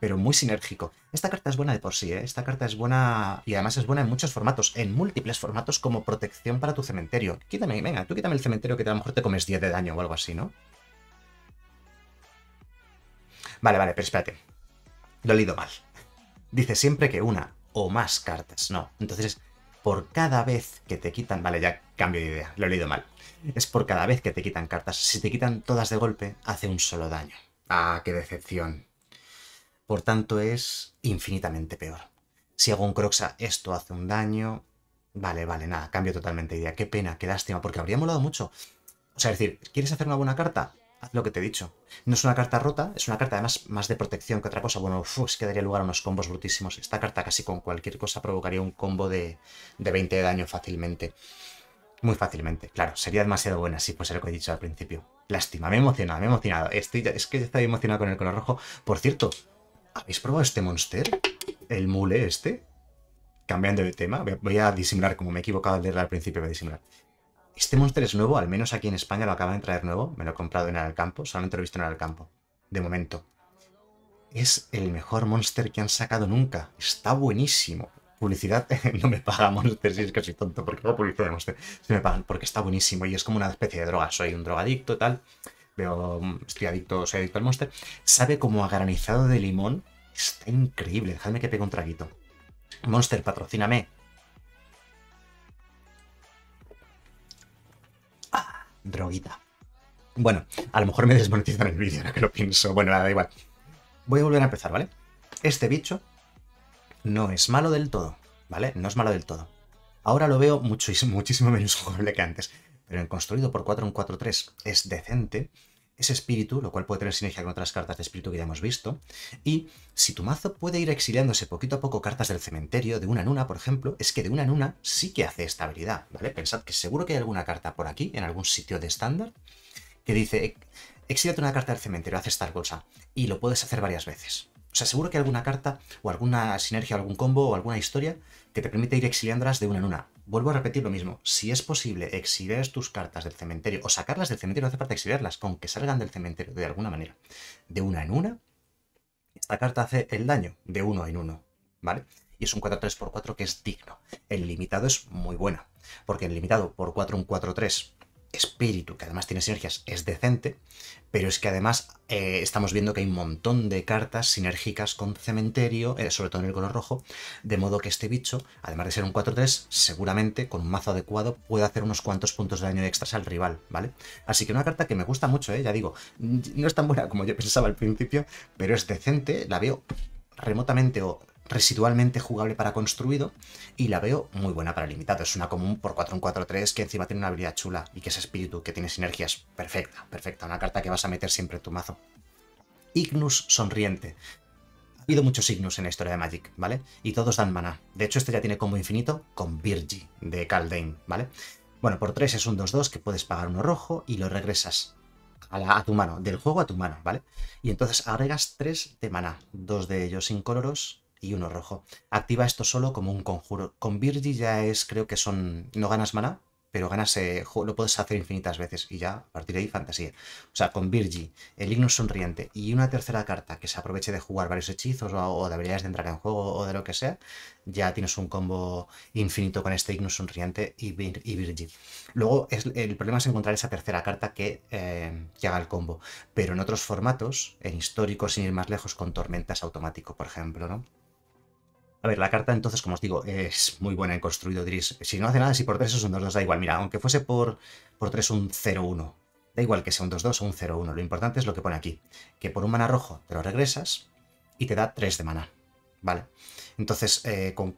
pero muy sinérgico. Esta carta es buena de por sí, ¿eh? esta carta es buena y además es buena en muchos formatos, en múltiples formatos como protección para tu cementerio. Quítame, venga, tú quítame el cementerio que a lo mejor te comes 10 de daño o algo así, ¿no? Vale, vale, pero espérate. Lo he leído mal. Dice siempre que una o más cartas, no. Entonces, por cada vez que te quitan... Vale, ya cambio de idea, lo he leído mal. Es por cada vez que te quitan cartas. Si te quitan todas de golpe, hace un solo daño. Ah, qué decepción. Por tanto, es infinitamente peor. Si hago un Croxa, esto hace un daño. Vale, vale, nada, cambio totalmente de idea. Qué pena, qué lástima, porque habría molado mucho. O sea, decir, ¿quieres hacer una buena carta? Haz lo que te he dicho. No es una carta rota, es una carta además más de protección que otra cosa. Bueno, uf, es que daría lugar a unos combos brutísimos. Esta carta casi con cualquier cosa provocaría un combo de, 20 de daño fácilmente. Muy fácilmente, claro, sería demasiado buena si fuese lo que he dicho al principio. Lástima, me he emocionado, me he emocionado. es que ya estaba emocionado con el color rojo. Por cierto, ¿Habéis probado este monster? ¿El mule este? Cambiando de tema, voy a disimular, como me he equivocado al leerlo al principio, voy a disimular. Este monster es nuevo, al menos aquí en España lo acaban de traer nuevo. Me lo he comprado en el campo, solamente lo he visto en el campo, De momento. Es el mejor monster que han sacado nunca. Está buenísimo. Publicidad <laughs> no me paga Monster, si es que soy tonto, porque no publicidad de Monster. Se me pagan, porque está buenísimo y es como una especie de droga. Soy un drogadicto, y tal veo, estoy mm, adicto, soy adicto al monster. Sabe como a granizado de limón. Está increíble. Dejadme que pegue un traguito. Monster, patrocíname. Ah, droguita. Bueno, a lo mejor me desmonetizan el vídeo, ahora que lo pienso. Bueno, nada, da igual. Voy a volver a empezar, ¿vale? Este bicho no es malo del todo, ¿vale? No es malo del todo. Ahora lo veo muchísimo, <laughs> muchísimo menos jugable que antes. Pero en construido por 4 en 4-3 es decente ese espíritu, lo cual puede tener sinergia con otras cartas de espíritu que ya hemos visto. Y si tu mazo puede ir exiliándose poquito a poco cartas del cementerio, de una en una, por ejemplo, es que de una en una sí que hace esta habilidad, ¿vale? Pensad que seguro que hay alguna carta por aquí, en algún sitio de estándar, que dice, exílate una carta del cementerio, haces tal cosa, y lo puedes hacer varias veces. O sea, seguro que hay alguna carta, o alguna sinergia, algún combo, o alguna historia que te permite ir exiliándolas de una en una vuelvo a repetir lo mismo, si es posible exhibir tus cartas del cementerio o sacarlas del cementerio, no hace falta exhibirlas. con que salgan del cementerio de alguna manera, de una en una, esta carta hace el daño de uno en uno, ¿vale? Y es un 4-3 por 4 que es digno. El limitado es muy buena, porque el limitado por 4 un 4-3 espíritu, que además tiene sinergias, es decente, pero es que además eh, estamos viendo que hay un montón de cartas sinérgicas con cementerio, eh, sobre todo en el color rojo, de modo que este bicho, además de ser un 4-3, seguramente con un mazo adecuado puede hacer unos cuantos puntos de daño extras al rival, ¿vale? Así que una carta que me gusta mucho, ¿eh? ya digo, no es tan buena como yo pensaba al principio, pero es decente, la veo remotamente o residualmente jugable para construido y la veo muy buena para limitado. Es una común por 4 1 4-3 que encima tiene una habilidad chula y que es espíritu, que tiene sinergias. Perfecta, perfecta. Una carta que vas a meter siempre en tu mazo. Ignus sonriente. Ha habido muchos Ignus en la historia de Magic, ¿vale? Y todos dan mana, De hecho, este ya tiene combo infinito con Virgi de Caldane, ¿vale? Bueno, por 3 es un 2-2 que puedes pagar uno rojo y lo regresas a, tu mano, del juego a tu mano, ¿vale? Y entonces agregas 3 de mana dos de ellos incoloros y uno rojo. Activa esto solo como un conjuro. Con Virgi ya es, creo que son, no ganas mana, pero ganas, eh, lo puedes hacer infinitas veces y ya a partir de ahí fantasía. O sea, con Virgi, el Ignus Sonriente y una tercera carta que se aproveche de jugar varios hechizos o, de habilidades de entrar en juego o de lo que sea, ya tienes un combo infinito con este Ignus Sonriente y, Virgi. Luego, es, el problema es encontrar esa tercera carta que, eh, que haga el combo, pero en otros formatos, en históricos sin ir más lejos, con tormentas automático, por ejemplo, ¿no? ver, la carta entonces, como os digo, es muy buena en construido Dris. Si no hace nada, si por 3 es un 2-2, da igual. Mira, aunque fuese por, por 3 un 0-1, da igual que sea un 2-2 o un 0-1. Lo importante es lo que pone aquí, que por un mana rojo te lo regresas y te da 3 de mana. ¿Vale? Entonces, eh, con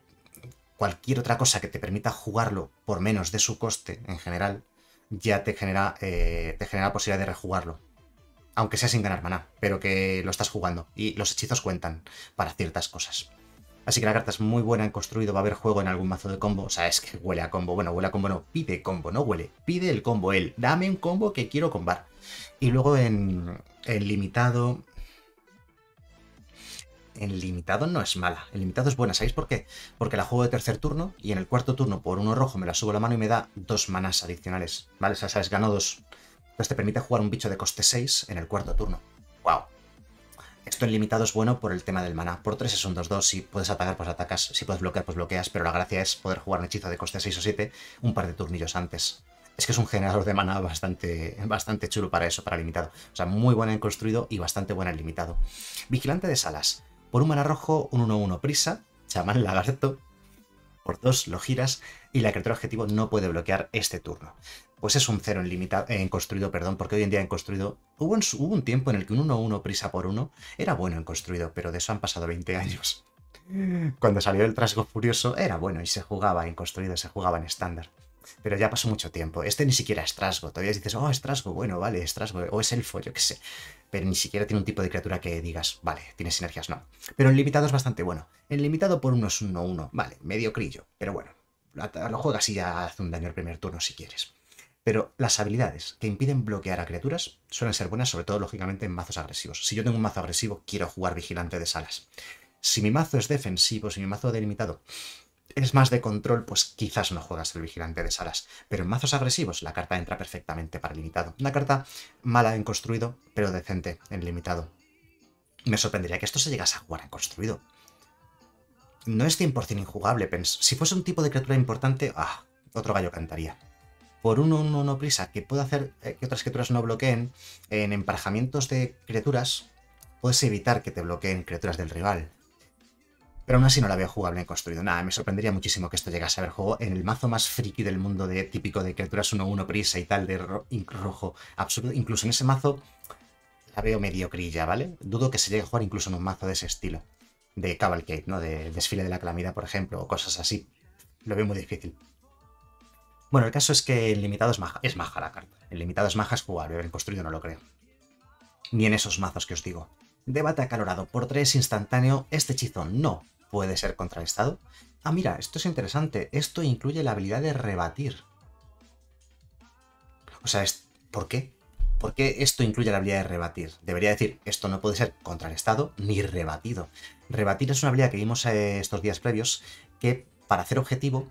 cualquier otra cosa que te permita jugarlo por menos de su coste en general, ya te genera, eh, te genera posibilidad de rejugarlo. Aunque sea sin ganar maná, pero que lo estás jugando. Y los hechizos cuentan para ciertas cosas. Así que la carta es muy buena en construido, va a haber juego en algún mazo de combo. O sea, es que huele a combo. Bueno, huele a combo no, pide combo, no huele. Pide el combo él. Dame un combo que quiero combar. Y luego en, limitado... En limitado no es mala. En limitado es buena. ¿Sabéis por qué? Porque la juego de tercer turno y en el cuarto turno por uno rojo me la subo a la mano y me da dos manas adicionales. ¿Vale? O sea, sabes, gano dos. Entonces te permite jugar un bicho de coste 6 en el cuarto turno. ¡Wow! Esto en limitado es bueno por el tema del mana, Por 3 es un 2-2. Si puedes atacar, pues atacas. Si puedes bloquear, pues bloqueas. Pero la gracia es poder jugar un hechizo de coste 6 o 7 un par de turnillos antes. Es que es un generador de mana bastante, bastante chulo para eso, para limitado. O sea, muy bueno en construido y bastante bueno en limitado. Vigilante de salas. Por un mana rojo, un 1-1 prisa. Chamán lagarto. Por 2 lo giras y la criatura objetivo no puede bloquear este turno pues es un cero en, en construido, perdón, porque hoy en día en construido hubo, un tiempo en el que un 1-1 prisa por uno era bueno en construido, pero de eso han pasado 20 años. Cuando salió el Trasgo Furioso era bueno y se jugaba en construido, se jugaba en estándar. Pero ya pasó mucho tiempo. Este ni siquiera es Trasgo. Todavía dices, oh, es Trasgo, bueno, vale, es Trasgo, o es Elfo, yo qué sé. Pero ni siquiera tiene un tipo de criatura que digas, vale, tiene sinergias, no. Pero en limitado es bastante bueno. En limitado por uno es 1-1, vale, medio crillo, pero bueno. Lo juegas y ya hace un daño el primer turno si quieres. Pero las habilidades que impiden bloquear a criaturas suelen ser buenas, sobre todo lógicamente en mazos agresivos. Si yo tengo un mazo agresivo, quiero jugar vigilante de salas. Si mi mazo es defensivo, si mi mazo delimitado es más de control, pues quizás no juegas el vigilante de salas. Pero en mazos agresivos la carta entra perfectamente para limitado. Una carta mala en construido, pero decente en limitado. Me sorprendería que esto se llegase a jugar en construido. No es 100% injugable, pens. Si fuese un tipo de criatura importante, ah, otro gallo cantaría por un 1 1 prisa que puede hacer eh, que otras criaturas no bloqueen, en emparejamientos de criaturas puedes evitar que te bloqueen criaturas del rival. Pero aún así no la veo jugable en construido. Nada, me sorprendería muchísimo que esto llegase a ver juego en el mazo más friki del mundo de típico de criaturas 1-1 prisa y tal, de rojo absoluto. Incluso en ese mazo la veo mediocrilla, ¿vale? Dudo que se llegue a jugar incluso en un mazo de ese estilo. De Cavalcade, ¿no? De Desfile de la Calamidad, por ejemplo, o cosas así. Lo veo muy difícil. Bueno, el caso es que el limitado es maja, es maja la carta. El limitado es maja, es jugable, el construido no lo creo. Ni en esos mazos que os digo. Debate acalorado por 3 instantáneo, este hechizo no puede ser contra el estado. Ah, mira, esto es interesante. Esto incluye la habilidad de rebatir. O sea, ¿por qué? ¿Por qué esto incluye la habilidad de rebatir? Debería decir, esto no puede ser contra el estado ni rebatido. Rebatir es una habilidad que vimos eh, estos días previos que para hacer objetivo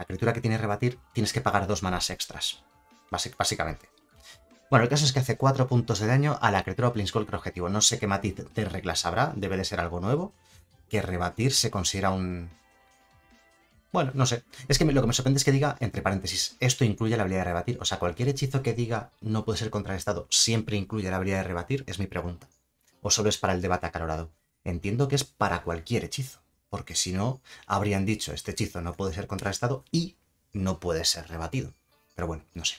la criatura que tiene rebatir, tienes que pagar dos manas extras, básicamente. Bueno, el caso es que hace cuatro puntos de daño a la criatura Planeswalker objetivo. No sé qué matiz de reglas habrá, debe de ser algo nuevo, que rebatir se considera un... Bueno, no sé. Es que lo que me sorprende es que diga, entre paréntesis, esto incluye la habilidad de rebatir. O sea, cualquier hechizo que diga no puede ser contrarrestado siempre incluye la habilidad de rebatir, es mi pregunta. O solo es para el debate acalorado. Entiendo que es para cualquier hechizo porque si no, habrían dicho, este hechizo no puede ser contrarrestado y no puede ser rebatido. Pero bueno, no sé.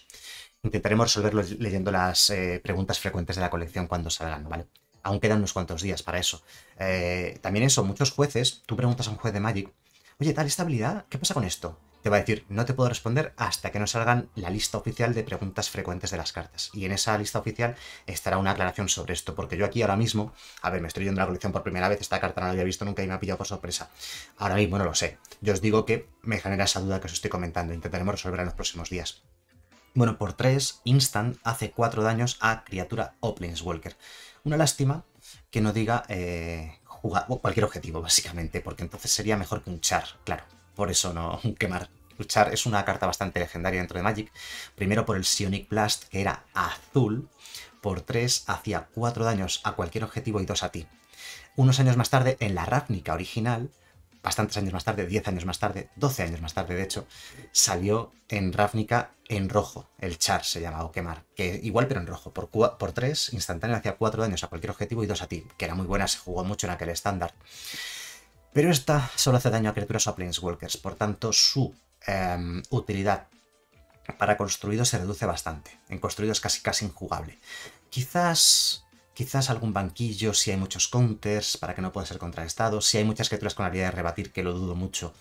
Intentaremos resolverlo leyendo las eh, preguntas frecuentes de la colección cuando salgan, ¿vale? Aún quedan unos cuantos días para eso. Eh, también eso, muchos jueces, tú preguntas a un juez de Magic, oye, tal, esta habilidad, ¿qué pasa con esto? te va a decir no te puedo responder hasta que no salgan la lista oficial de preguntas frecuentes de las cartas. Y en esa lista oficial estará una aclaración sobre esto, porque yo aquí ahora mismo, a ver, me estoy yendo a la colección por primera vez, esta carta no la había visto nunca y me ha pillado por sorpresa. Ahora mismo no lo sé. Yo os digo que me genera esa duda que os estoy comentando, intentaremos resolverla en los próximos días. Bueno, por 3, Instant hace 4 daños a criatura Oplingswalker. Una lástima que no diga eh, cualquier objetivo, básicamente, porque entonces sería mejor que un char, claro por eso no <laughs> quemar. Char es una carta bastante legendaria dentro de Magic. Primero por el Sionic Blast, que era azul. Por 3 hacía 4 daños a cualquier objetivo y 2 a ti. Unos años más tarde, en la Ravnica original, bastantes años más tarde, 10 años más tarde, 12 años más tarde, de hecho, salió en Ravnica en rojo, el char se llamaba o quemar, que igual pero en rojo, por, por 3, instantáneo hacía 4 daños a cualquier objetivo y 2 a ti, que era muy buena, se jugó mucho en aquel estándar. Pero esta solo hace daño a criaturas o a planeswalkers, por tanto su em, utilidad para construidos se reduce bastante. En construidos es casi casi injugable. Quizás quizás algún banquillo si hay muchos counters para que no pueda ser contraestado, si hay muchas criaturas con la habilidad de rebatir, que lo dudo mucho,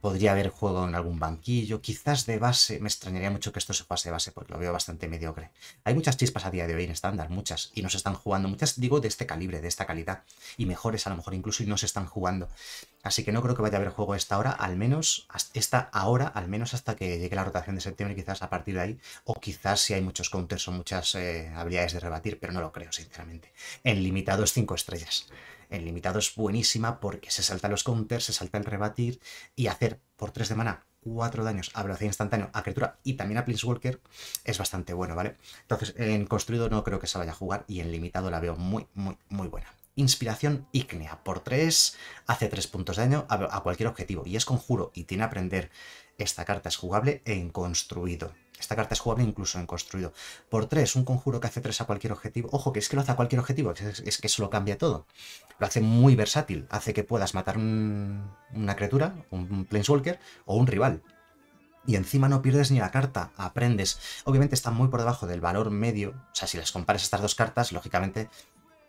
podría haber juego en algún banquillo, quizás de base, me extrañaría mucho que esto se pase de base porque lo veo bastante mediocre. Hay muchas chispas a día de hoy en estándar, muchas, y no se están jugando, muchas digo de este calibre, de esta calidad, y mejores a lo mejor incluso y no se están jugando. Así que no creo que vaya a haber juego esta hora, al menos, esta ahora, al menos hasta que llegue la rotación de septiembre, quizás a partir de ahí, o quizás si hay muchos counters o muchas eh, habilidades de rebatir, pero no lo creo, sinceramente. En limitados 5 estrellas. En limitado es buenísima porque se salta los counters, se salta el rebatir y hacer por 3 de mana 4 daños a velocidad instantánea a criatura y también a Prince Walker es bastante bueno, ¿vale? Entonces, en construido no creo que se vaya a jugar y en limitado la veo muy, muy, muy buena. Inspiración ígnea, por 3, hace 3 puntos de daño a, a cualquier objetivo y es conjuro y tiene aprender. Esta carta es jugable en construido. Esta carta es jugable incluso en construido. Por 3, un conjuro que hace 3 a cualquier objetivo. Ojo, que es que lo hace a cualquier objetivo, es, que eso lo cambia todo. Lo hace muy versátil, hace que puedas matar una criatura, un, planeswalker o un rival. Y encima no pierdes ni la carta, aprendes. Obviamente está muy por debajo del valor medio, o sea, si las comparas estas dos cartas, lógicamente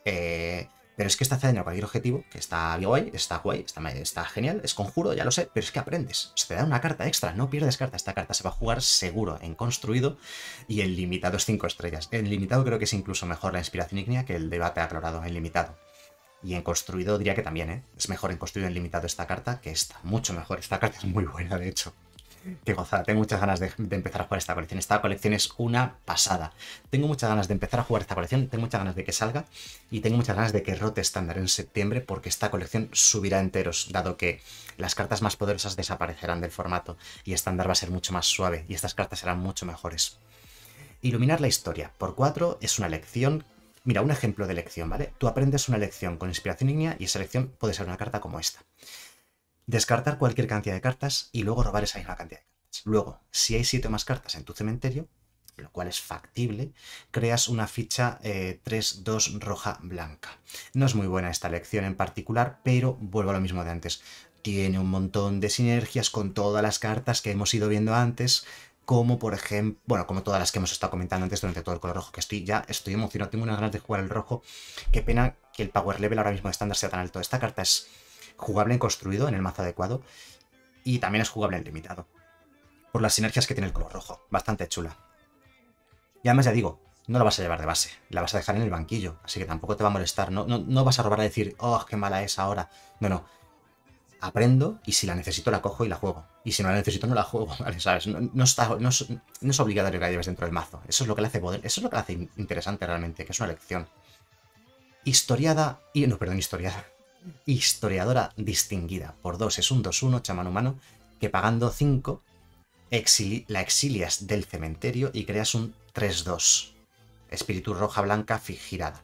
eh, pero es que está haciendo daño a cualquier objetivo, que está guay, está guay, está, genial, es conjuro, ya lo sé, pero es que aprendes. Se te da una carta extra, no pierdes carta. Esta carta se va a jugar seguro en construido y en limitado es 5 estrellas. En limitado creo que es incluso mejor la inspiración ignia que el debate aclarado en limitado. Y en construido diría que también, ¿eh? Es mejor en construido en limitado esta carta que está Mucho mejor. Esta carta es muy buena, de hecho. Qué gozada, tengo muchas ganas de, empezar a jugar esta colección. Esta colección es una pasada. Tengo muchas ganas de empezar a jugar esta colección, tengo muchas ganas de que salga y tengo muchas ganas de que rote estándar en septiembre porque esta colección subirá enteros, dado que las cartas más poderosas desaparecerán del formato y estándar va a ser mucho más suave y estas cartas serán mucho mejores. Iluminar la historia por 4 es una lección Mira, un ejemplo de lección, ¿vale? Tú aprendes una lección con inspiración línea y esa lección puede ser una carta como esta descartar cualquier cantidad de cartas y luego robar esa misma cantidad de cartas. Luego, si hay siete más cartas en tu cementerio, lo cual es factible, creas una ficha 3-2 eh, roja blanca. No es muy buena esta lección en particular, pero vuelvo a lo mismo de antes. Tiene un montón de sinergias con todas las cartas que hemos ido viendo antes, como por ejemplo, bueno, como todas las que hemos estado comentando antes durante todo el color rojo, que estoy ya, estoy emocionado, tengo una ganas de jugar el rojo. Qué pena que el power level ahora mismo de estándar sea tan alto. Esta carta es jugable en construido, en el mazo adecuado, y también es jugable en limitado, por las sinergias que tiene el color rojo, bastante chula. Y además ya digo, no la vas a llevar de base, la vas a dejar en el banquillo, así que tampoco te va a molestar, no, no, vas a robar a decir, oh, qué mala es ahora, no, no. Aprendo y si la necesito la cojo y la juego. Y si no la necesito no la juego, <laughs> ¿vale? ¿Sabes? No, está, no, es obligatorio que la lleves dentro del mazo. Eso es lo que le hace eso es lo que hace interesante realmente, que es una lección historiada y no, perdón, historiada, historiadora distinguida por 2 es un 2-1, chamán humano, que pagando 5 la exilias del cementerio y creas un 3-2. Espíritu roja, blanca, girada.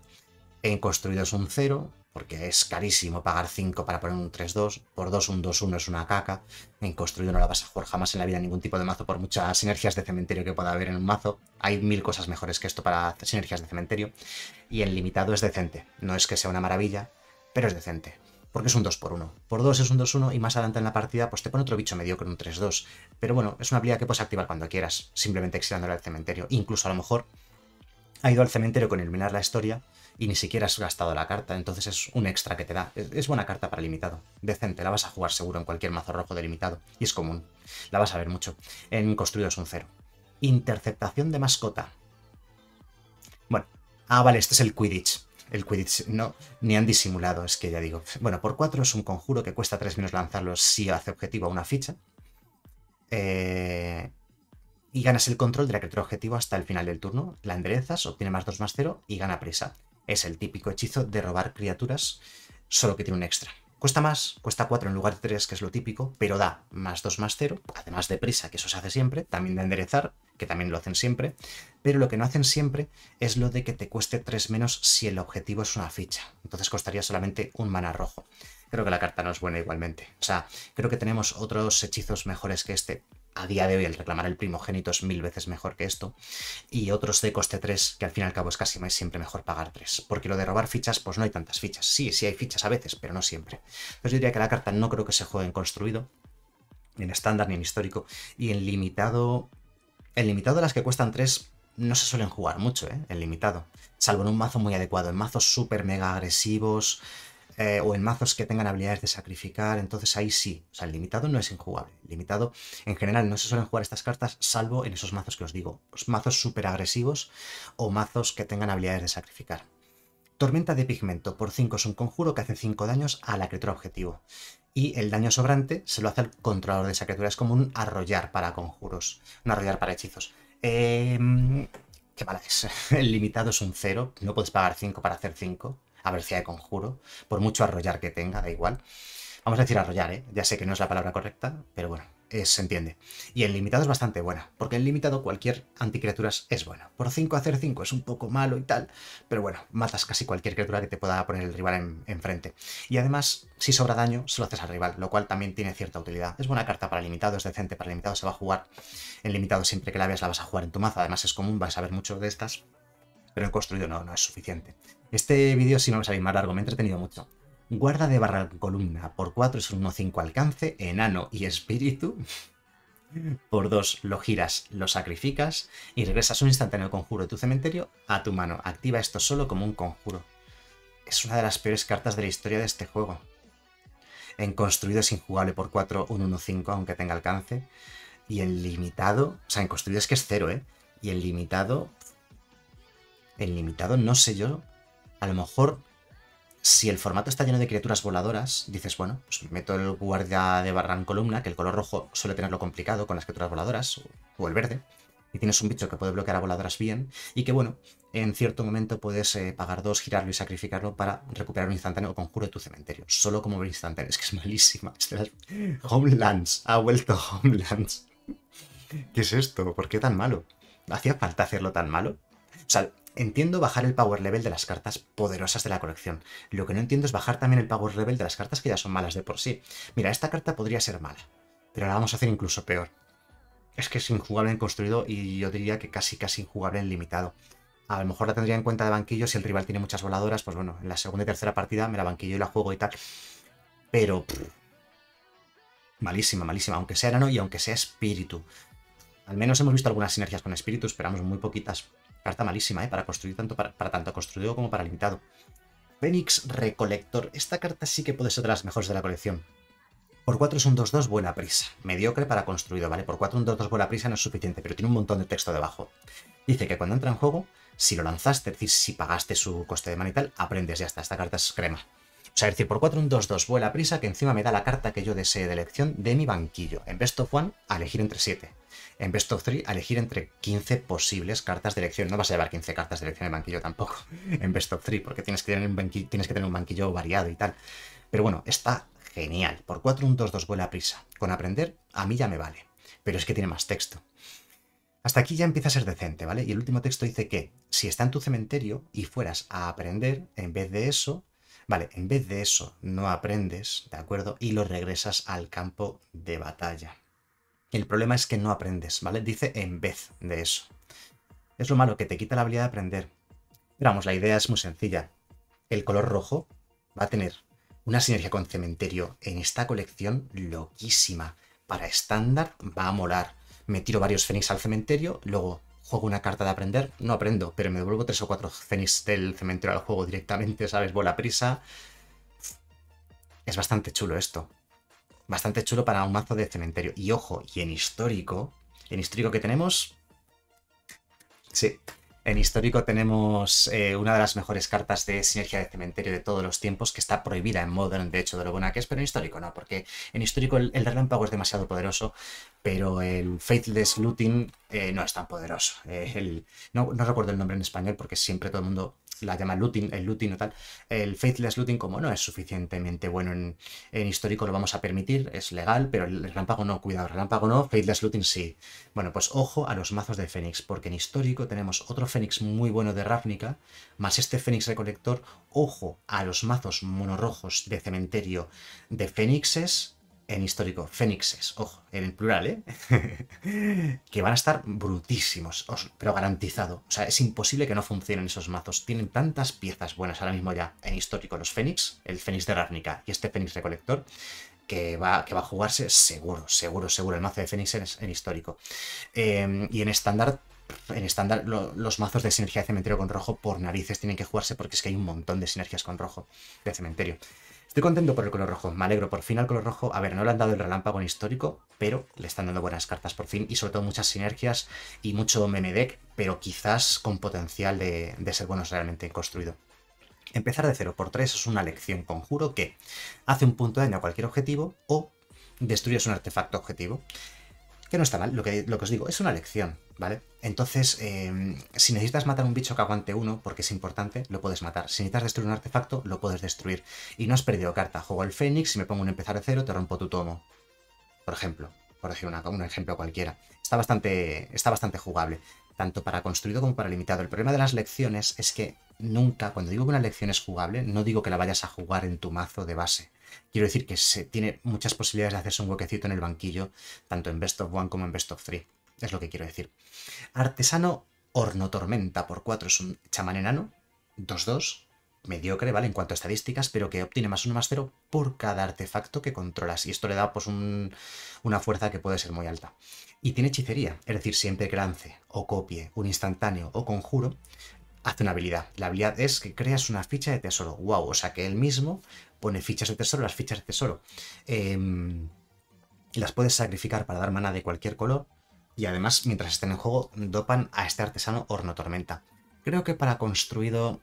En construido es un 0, porque es carísimo pagar 5 para poner un 3-2, por 2 un 2-1 es una caca, en construido no la vas a jugar jamás en la vida ningún tipo de mazo por muchas sinergias de cementerio que pueda haber en un mazo, hay mil cosas mejores que esto para sinergias de cementerio, y en limitado es decente, no es que sea una maravilla, pero es decente. Porque es un 2 por 1. Por 2 es un 2-1 y más adelante en la partida pues te pone otro bicho medio con un 3-2. Pero bueno, es una habilidad que puedes activar cuando quieras, simplemente exilándola al cementerio. Incluso a lo mejor ha ido al cementerio con eliminar la historia y ni siquiera has gastado la carta, entonces es un extra que te da. Es, buena carta para limitado, decente, la vas a jugar seguro en cualquier mazo rojo delimitado y es común, la vas a ver mucho. En construido es un 0. Interceptación de mascota. Bueno, ah, vale, este es el Quidditch. El Quidditch no, ni han disimulado, es que ya digo. Bueno, por 4 es un conjuro que cuesta 3 menos lanzarlo si hace objetivo a una ficha. Eh, y ganas el control de la criatura objetivo hasta el final del turno. La enderezas, obtiene más 2 más 0 y gana prisa. Es el típico hechizo de robar criaturas, solo que tiene un extra. Cuesta más, cuesta 4 en lugar de 3, que es lo típico, pero da más 2 más 0, además de prisa, que eso se hace siempre, también de enderezar, que también lo hacen siempre, pero lo que no hacen siempre es lo de que te cueste 3 menos si el objetivo es una ficha, entonces costaría solamente un mana rojo. Creo que la carta no es buena igualmente, o sea, creo que tenemos otros hechizos mejores que este, a día de hoy el reclamar el primogénito es mil veces mejor que esto, y otros de coste 3, que al fin y al cabo es casi más siempre mejor pagar 3, porque lo de robar fichas, pues no hay tantas fichas. Sí, sí hay fichas a veces, pero no siempre. Entonces yo diría que la carta no creo que se juegue en construido, ni en estándar, ni en histórico, y en limitado... En limitado las que cuestan 3 no se suelen jugar mucho, ¿eh? En limitado. Salvo en un mazo muy adecuado, en mazos súper mega agresivos... Eh, o en mazos que tengan habilidades de sacrificar, entonces ahí sí. O sea, el limitado no es injugable. El limitado, en general, no se suelen jugar estas cartas, salvo en esos mazos que os digo. Los pues mazos súper agresivos o mazos que tengan habilidades de sacrificar. Tormenta de pigmento por 5 es un conjuro que hace 5 daños a la criatura objetivo. Y el daño sobrante se lo hace al controlador de esa criatura. Es como un arrollar para conjuros, un arrollar para hechizos. Em, qué mala es. <laughs> El limitado es un 0. No puedes pagar 5 para hacer 5 a ver si hay conjuro, por mucho arrollar que tenga, da igual. Vamos a decir arrollar, ¿eh? ya sé que no es la palabra correcta, pero bueno, eh, se entiende. Y en limitado es bastante buena, porque en limitado cualquier anticriaturas es buena. Por 5 hacer 5 es un poco malo y tal, pero bueno, matas casi cualquier criatura que te pueda poner el rival enfrente. y además, si sobra daño, se lo haces al rival, lo cual también tiene cierta utilidad. Es buena carta para limitado, es decente, para limitado se va a jugar. En limitado siempre que la veas la vas a jugar en tu mazo, además es común, vas a ver mucho de estas, pero en construido no, no es suficiente. Este vídeo no me va más largo, me he entretenido mucho. Guarda de barra columna por 4 es un 1-5 alcance, enano y espíritu. <laughs> Por 2 lo giras, lo sacrificas y regresas un instantáneo en conjuro de tu cementerio a tu mano. Activa esto solo como un conjuro. Es una de las peores cartas de la historia de este juego. En construido es injugable por 4, un 1-5 aunque tenga alcance. Y en limitado, o sea, en construido es que es 0, ¿eh? Y en limitado... En limitado no sé yo a lo mejor, si el formato está lleno de criaturas voladoras, dices, bueno, pues meto el guardia de Barran columna, que el color rojo suele tenerlo complicado con las criaturas voladoras, o el verde, y tienes un bicho que puede bloquear a voladoras bien, y que bueno, en cierto momento puedes eh, pagar dos, girarlo y sacrificarlo para recuperar un instantáneo o conjuro de tu cementerio. Solo como ver es <laughs> que es malísima. Homelands, ha vuelto Homelands. <laughs> ¿Qué es esto? ¿Por qué tan malo? ¿Hacía falta hacerlo tan malo? O sea, entiendo bajar el power level de las cartas poderosas de la colección. Lo que no entiendo es bajar también el power level de las cartas que ya son malas de por sí. Mira, esta carta podría ser mala, pero la vamos a hacer incluso peor. Es que es injugable en construido y yo diría que casi casi injugable en limitado. A lo mejor la tendría en cuenta de banquillo, si el rival tiene muchas voladoras, pues bueno, en la segunda y tercera partida me la banquillo y la juego y tal. Pero... malísima, malísima, aunque sea enano y aunque sea espíritu. Al menos hemos visto algunas sinergias con espíritu, esperamos muy poquitas, Carta malísima, ¿eh? Para construir tanto para, tanto construido como para limitado. Phoenix Recolector. Esta carta sí que puede ser de las mejores de la colección. Por 4 es un 2-2 buena prisa. Mediocre para construido, ¿vale? Por 4 un 2-2 buena prisa no es suficiente, pero tiene un montón de texto debajo. Dice que cuando entra en juego, si lo lanzaste, es decir, si pagaste su coste de manital, y tal, aprendes ya está. Esta carta es crema. O sea, es decir, por 4 un 2-2 buena prisa que encima me da la carta que yo desee de elección de mi banquillo. En Best of One, a elegir entre 7 en Best of Three elegir entre 15 posibles cartas de elección. No vas a llevar 15 cartas de elección en banquillo tampoco <laughs> en Best of Three, porque tienes que tener un banquillo, variado y tal. Pero bueno, está genial. Por 4 un 2-2 vuela prisa. Con aprender, a mí ya me vale. Pero es que tiene más texto. Hasta aquí ya empieza a ser decente, ¿vale? Y el último texto dice que si está en tu cementerio y fueras a aprender, en vez de eso, Vale, en vez de eso no aprendes, ¿de acuerdo? Y lo regresas al campo de batalla. El problema es que no aprendes, ¿vale? Dice en vez de eso. Es lo malo, que te quita la habilidad de aprender. Pero vamos, la idea es muy sencilla. El color rojo va a tener una sinergia con cementerio en esta colección loquísima. Para estándar va a molar. Me tiro varios fénix al cementerio, luego juego una carta de aprender, no aprendo, pero me devuelvo tres o cuatro fénix del cementerio al juego directamente, ¿sabes? Bola prisa. Es bastante chulo esto. Bastante chulo para un mazo de cementerio. Y ojo, y en histórico, en histórico que tenemos... Sí, en histórico tenemos eh, una de las mejores cartas de sinergia de cementerio de todos los tiempos, que está prohibida en Modern, de hecho, de lo buena que es, pero en histórico no, porque en histórico el, el es demasiado poderoso, pero el Faithless Looting eh, no es tan poderoso. Eh, el, no, recuerdo el nombre en español porque siempre todo el mundo la llama looting, el looting o tal, el faithless looting como no es suficientemente bueno en, histórico lo vamos a permitir, es legal, pero el relámpago no, cuidado, el relámpago no, faithless looting sí. Bueno, pues ojo a los mazos de Fénix, porque en histórico tenemos otro Fénix muy bueno de Ravnica, más este Fénix recolector, ojo a los mazos monorrojos de cementerio de Fénixes, en histórico, fénixes, ojo, en el plural, ¿eh? <laughs> que van a estar brutísimos, pero garantizado. O sea, es imposible que no funcionen esos mazos. Tienen tantas piezas buenas ahora mismo ya en histórico, los fénix, el fénix de Rárnica y este fénix recolector, que va, que va a jugarse seguro, seguro, seguro, el mazo de fénix en, histórico. Em, y en estándar en estándar los mazos de sinergia de cementerio con rojo por narices tienen que jugarse porque es que hay un montón de sinergias con rojo de cementerio. Estoy contento por el color rojo, me alegro. Por fin al color rojo, a ver, no le han dado el relámpago en histórico, pero le están dando buenas cartas por fin y sobre todo muchas sinergias y mucho meme pero quizás con potencial de, ser buenos realmente en construido. Empezar de 0 por 3 es una lección conjuro que hace un punto de daño a cualquier objetivo o destruyes un artefacto objetivo. Que no está mal, lo que, lo que os digo, es una lección, ¿vale? Entonces, em, si necesitas matar un bicho que aguante uno, porque es importante, lo puedes matar. Si necesitas destruir un artefacto, lo puedes destruir. Y no has perdido carta. Juego el Fénix, y me pongo un empezar de cero, te rompo tu tomo. Por ejemplo, por decir un ejemplo cualquiera. Está bastante, está bastante jugable, tanto para construido como para limitado. El problema de las lecciones es que nunca, cuando digo que una lección es jugable, no digo que la vayas a jugar en tu mazo de base. Quiero decir que se tiene muchas posibilidades de hacerse un huequecito en el banquillo, tanto en Best of One como en Best of Three. Es lo que quiero decir. Artesano Horno Tormenta por 4 es un chamán enano, 2-2, mediocre, ¿vale? En cuanto a estadísticas, pero que obtiene más uno más 0 por cada artefacto que controlas. Y esto le da pues un, una fuerza que puede ser muy alta. Y tiene hechicería, es decir, siempre que lance o copie un instantáneo o conjuro, hace una habilidad. La habilidad es que creas una ficha de tesoro. ¡Wow! O sea que él mismo pone fichas de tesoro, las fichas de tesoro em, las puedes sacrificar para dar mana de cualquier color y además mientras estén en juego dopan a este artesano Horno Tormenta. Creo que para construido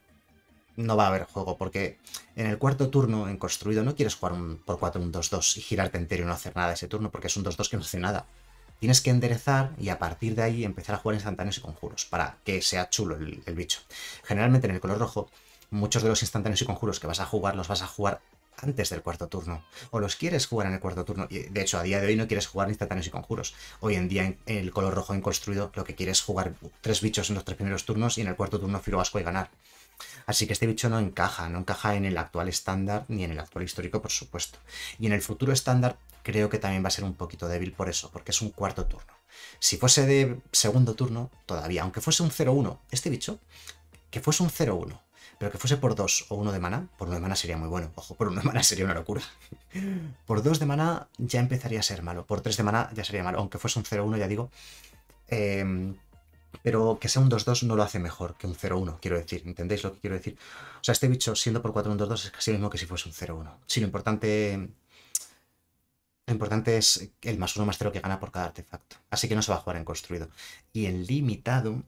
no va a haber juego porque en el cuarto turno en construido no quieres jugar un por 4 un 2-2 y girarte entero y no hacer nada ese turno porque es un 2-2 que no hace nada. Tienes que enderezar y a partir de ahí empezar a jugar instantáneos y conjuros para que sea chulo el bicho. Generalmente en el color rojo muchos de los instantáneos y conjuros que vas a jugar los vas a jugar antes del cuarto turno. O los quieres jugar en el cuarto turno. Y de hecho, a día de hoy no quieres jugar instantáneos y conjuros. Hoy en día, en el color rojo inconstruido, lo que quieres es jugar tres bichos en los tres primeros turnos y en el cuarto turno filo asco y ganar. Así que este bicho no encaja, no encaja en el actual estándar ni en el actual histórico, por supuesto. Y en el futuro estándar creo que también va a ser un poquito débil por eso, porque es un cuarto turno. Si fuese de segundo turno, todavía, aunque fuese un 0-1, este bicho, que fuese un 0-1, pero que fuese por 2 o 1 de mana, por 1 de mana sería muy bueno, ojo, por 1 de mana <laughs> sería una locura. por 2 de mana ya empezaría a ser malo, por 3 de mana ya sería malo, aunque fuese un 0-1 ya digo. Em, pero que sea un 2-2 no lo hace mejor que un 0-1, quiero decir, ¿entendéis lo que quiero decir? O sea, este bicho siendo por 4 un 2-2 es casi lo mismo que si fuese un 0-1. Sí, lo importante... Lo importante es el más 1 más 0 que gana por cada artefacto. Así que no se va a jugar en construido. Y en limitado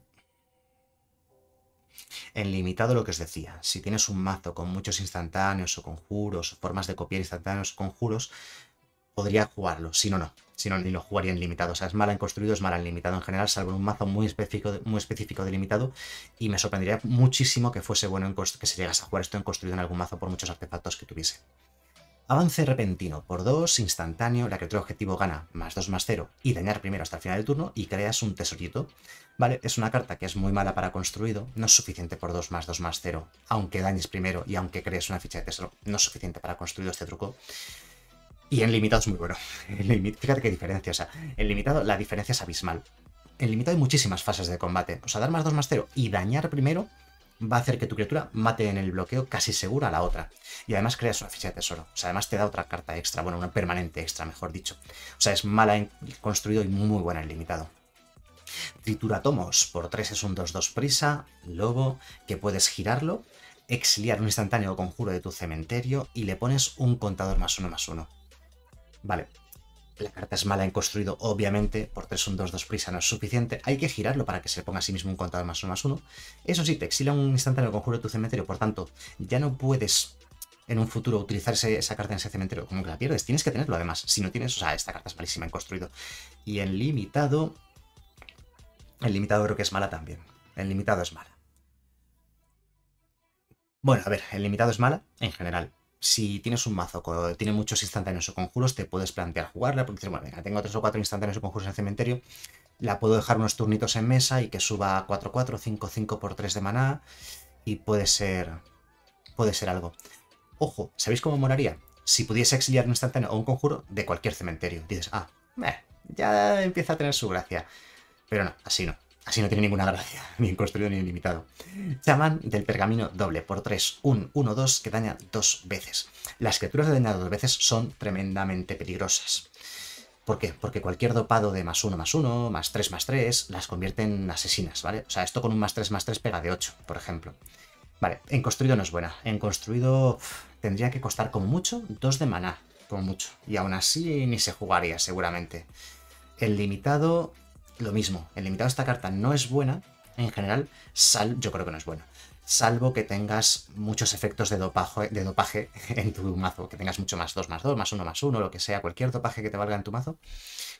en limitado lo que os decía, si tienes un mazo con muchos instantáneos o conjuros, o formas de copiar instantáneos o conjuros, podría jugarlo, si no, no. Si no, ni lo jugaría en limitado. O sea, es mal en construido, es mala en limitado en general, salvo un mazo muy específico, muy específico de limitado. Y me sorprendería muchísimo que fuese bueno en que se llegase a jugar esto en construido en algún mazo por muchos artefactos que tuviese. Avance repentino, por 2, instantáneo, la criatura objetivo gana más 2 más 0 y dañar primero hasta el final del turno y creas un tesorito. Vale, es una carta que es muy mala para construido, no es suficiente por 2 más 2 más 0, aunque dañes primero y aunque crees una ficha de tesoro, no es suficiente para construir este truco. Y en limitado es muy bueno. <laughs> Fíjate qué diferencia, o sea, en limitado la diferencia es abismal. En limitado hay muchísimas fases de combate, o sea, dar más 2 más 0 y dañar primero va a hacer que tu criatura mate en el bloqueo casi segura a la otra. Y además creas una ficha de tesoro. O sea, además te da otra carta extra, bueno, una permanente extra, mejor dicho. O sea, es mala en construido y muy buena en limitado. tomos. por 3 es un 2-2 prisa, lobo, que puedes girarlo, exiliar un instantáneo conjuro de tu cementerio y le pones un contador más uno más uno. Vale, la carta es mala en construido, obviamente, por 3 1, 2-2 prisa no es suficiente. Hay que girarlo para que se ponga a sí mismo un contador más 1 más 1. Eso sí, te exila un instante el conjuro de tu cementerio, por tanto, ya no puedes en un futuro utilizar esa carta en ese cementerio. Como que la pierdes, tienes que tenerlo además. Si no tienes, o sea, esta carta es malísima en construido. Y en limitado... En limitado creo que es mala también. En limitado es mala. Bueno, a ver, en limitado es mala en general si tienes un mazo que tiene muchos instantáneos o conjuros, te puedes plantear jugarla, porque dices, bueno, venga, tengo tres o cuatro instantáneos o conjuros en el cementerio, la puedo dejar unos turnitos en mesa y que suba 4-4, 5-5 por 3 de maná, y puede ser, puede ser algo. Ojo, ¿sabéis cómo moraría? Si pudiese exiliar un instantáneo o un conjuro de cualquier cementerio. Dices, ah, ya empieza a tener su gracia. Pero no, así no. Así no tiene ninguna gracia, <laughs> ni en construido ni en limitado. Chaman del pergamino doble por 3, 1, 1-2 que daña dos veces. Las criaturas de daña dos veces son tremendamente peligrosas. ¿Por qué? Porque cualquier dopado de más 1, más 1, más 3, más 3, las convierte en asesinas, ¿vale? O sea, esto con un más 3, más 3 pega de 8, por ejemplo. Vale, en construido no es buena. En construido tendría que costar como mucho 2 de maná, como mucho. Y aún así ni se jugaría, seguramente. El limitado lo mismo, el limitado esta carta no es buena, en general, sal, yo creo que no es buena. Salvo que tengas muchos efectos de dopaje, de dopaje <laughs> en tu mazo, que tengas mucho más 2 más 2, más 1 más 1, lo que sea, cualquier dopaje que te valga en tu mazo,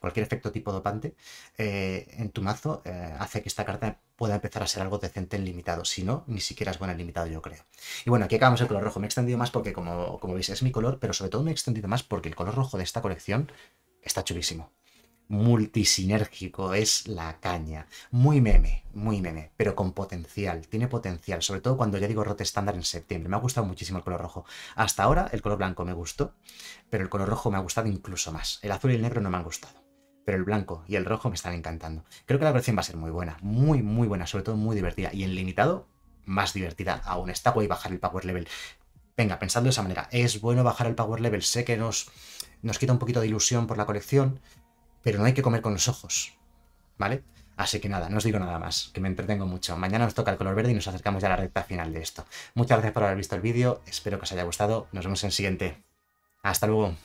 cualquier efecto tipo dopante eh, en tu mazo, eh, hace que esta carta pueda empezar a ser algo decente en limitado. Si no, ni siquiera es buena en limitado, yo creo. Y bueno, aquí acabamos el color rojo. Me he extendido más porque, como, como veis, es mi color, pero sobre todo me he extendido más porque el color rojo de esta colección está chulísimo multisinérgico, es la caña. Muy meme, muy meme, pero con potencial, tiene potencial, sobre todo cuando ya digo rote estándar en septiembre. Me ha gustado muchísimo el color rojo. Hasta ahora el color blanco me gustó, pero el color rojo me ha gustado incluso más. El azul y el negro no me han gustado. Pero el blanco y el rojo me están encantando. Creo que la colección va a ser muy buena, muy, muy buena, sobre todo muy divertida. Y en limitado, más divertida aún. Está guay bajar el power level. Venga, pensando de esa manera, es bueno bajar el power level. Sé que nos, nos quita un poquito de ilusión por la colección, pero no hay que comer con los ojos, ¿vale? Así que nada, no os digo nada más, que me entretengo mucho. Mañana nos toca el color verde y nos acercamos ya a la recta final de esto. Muchas gracias por haber visto el vídeo, espero que os haya gustado, nos vemos en el siguiente. ¡Hasta luego!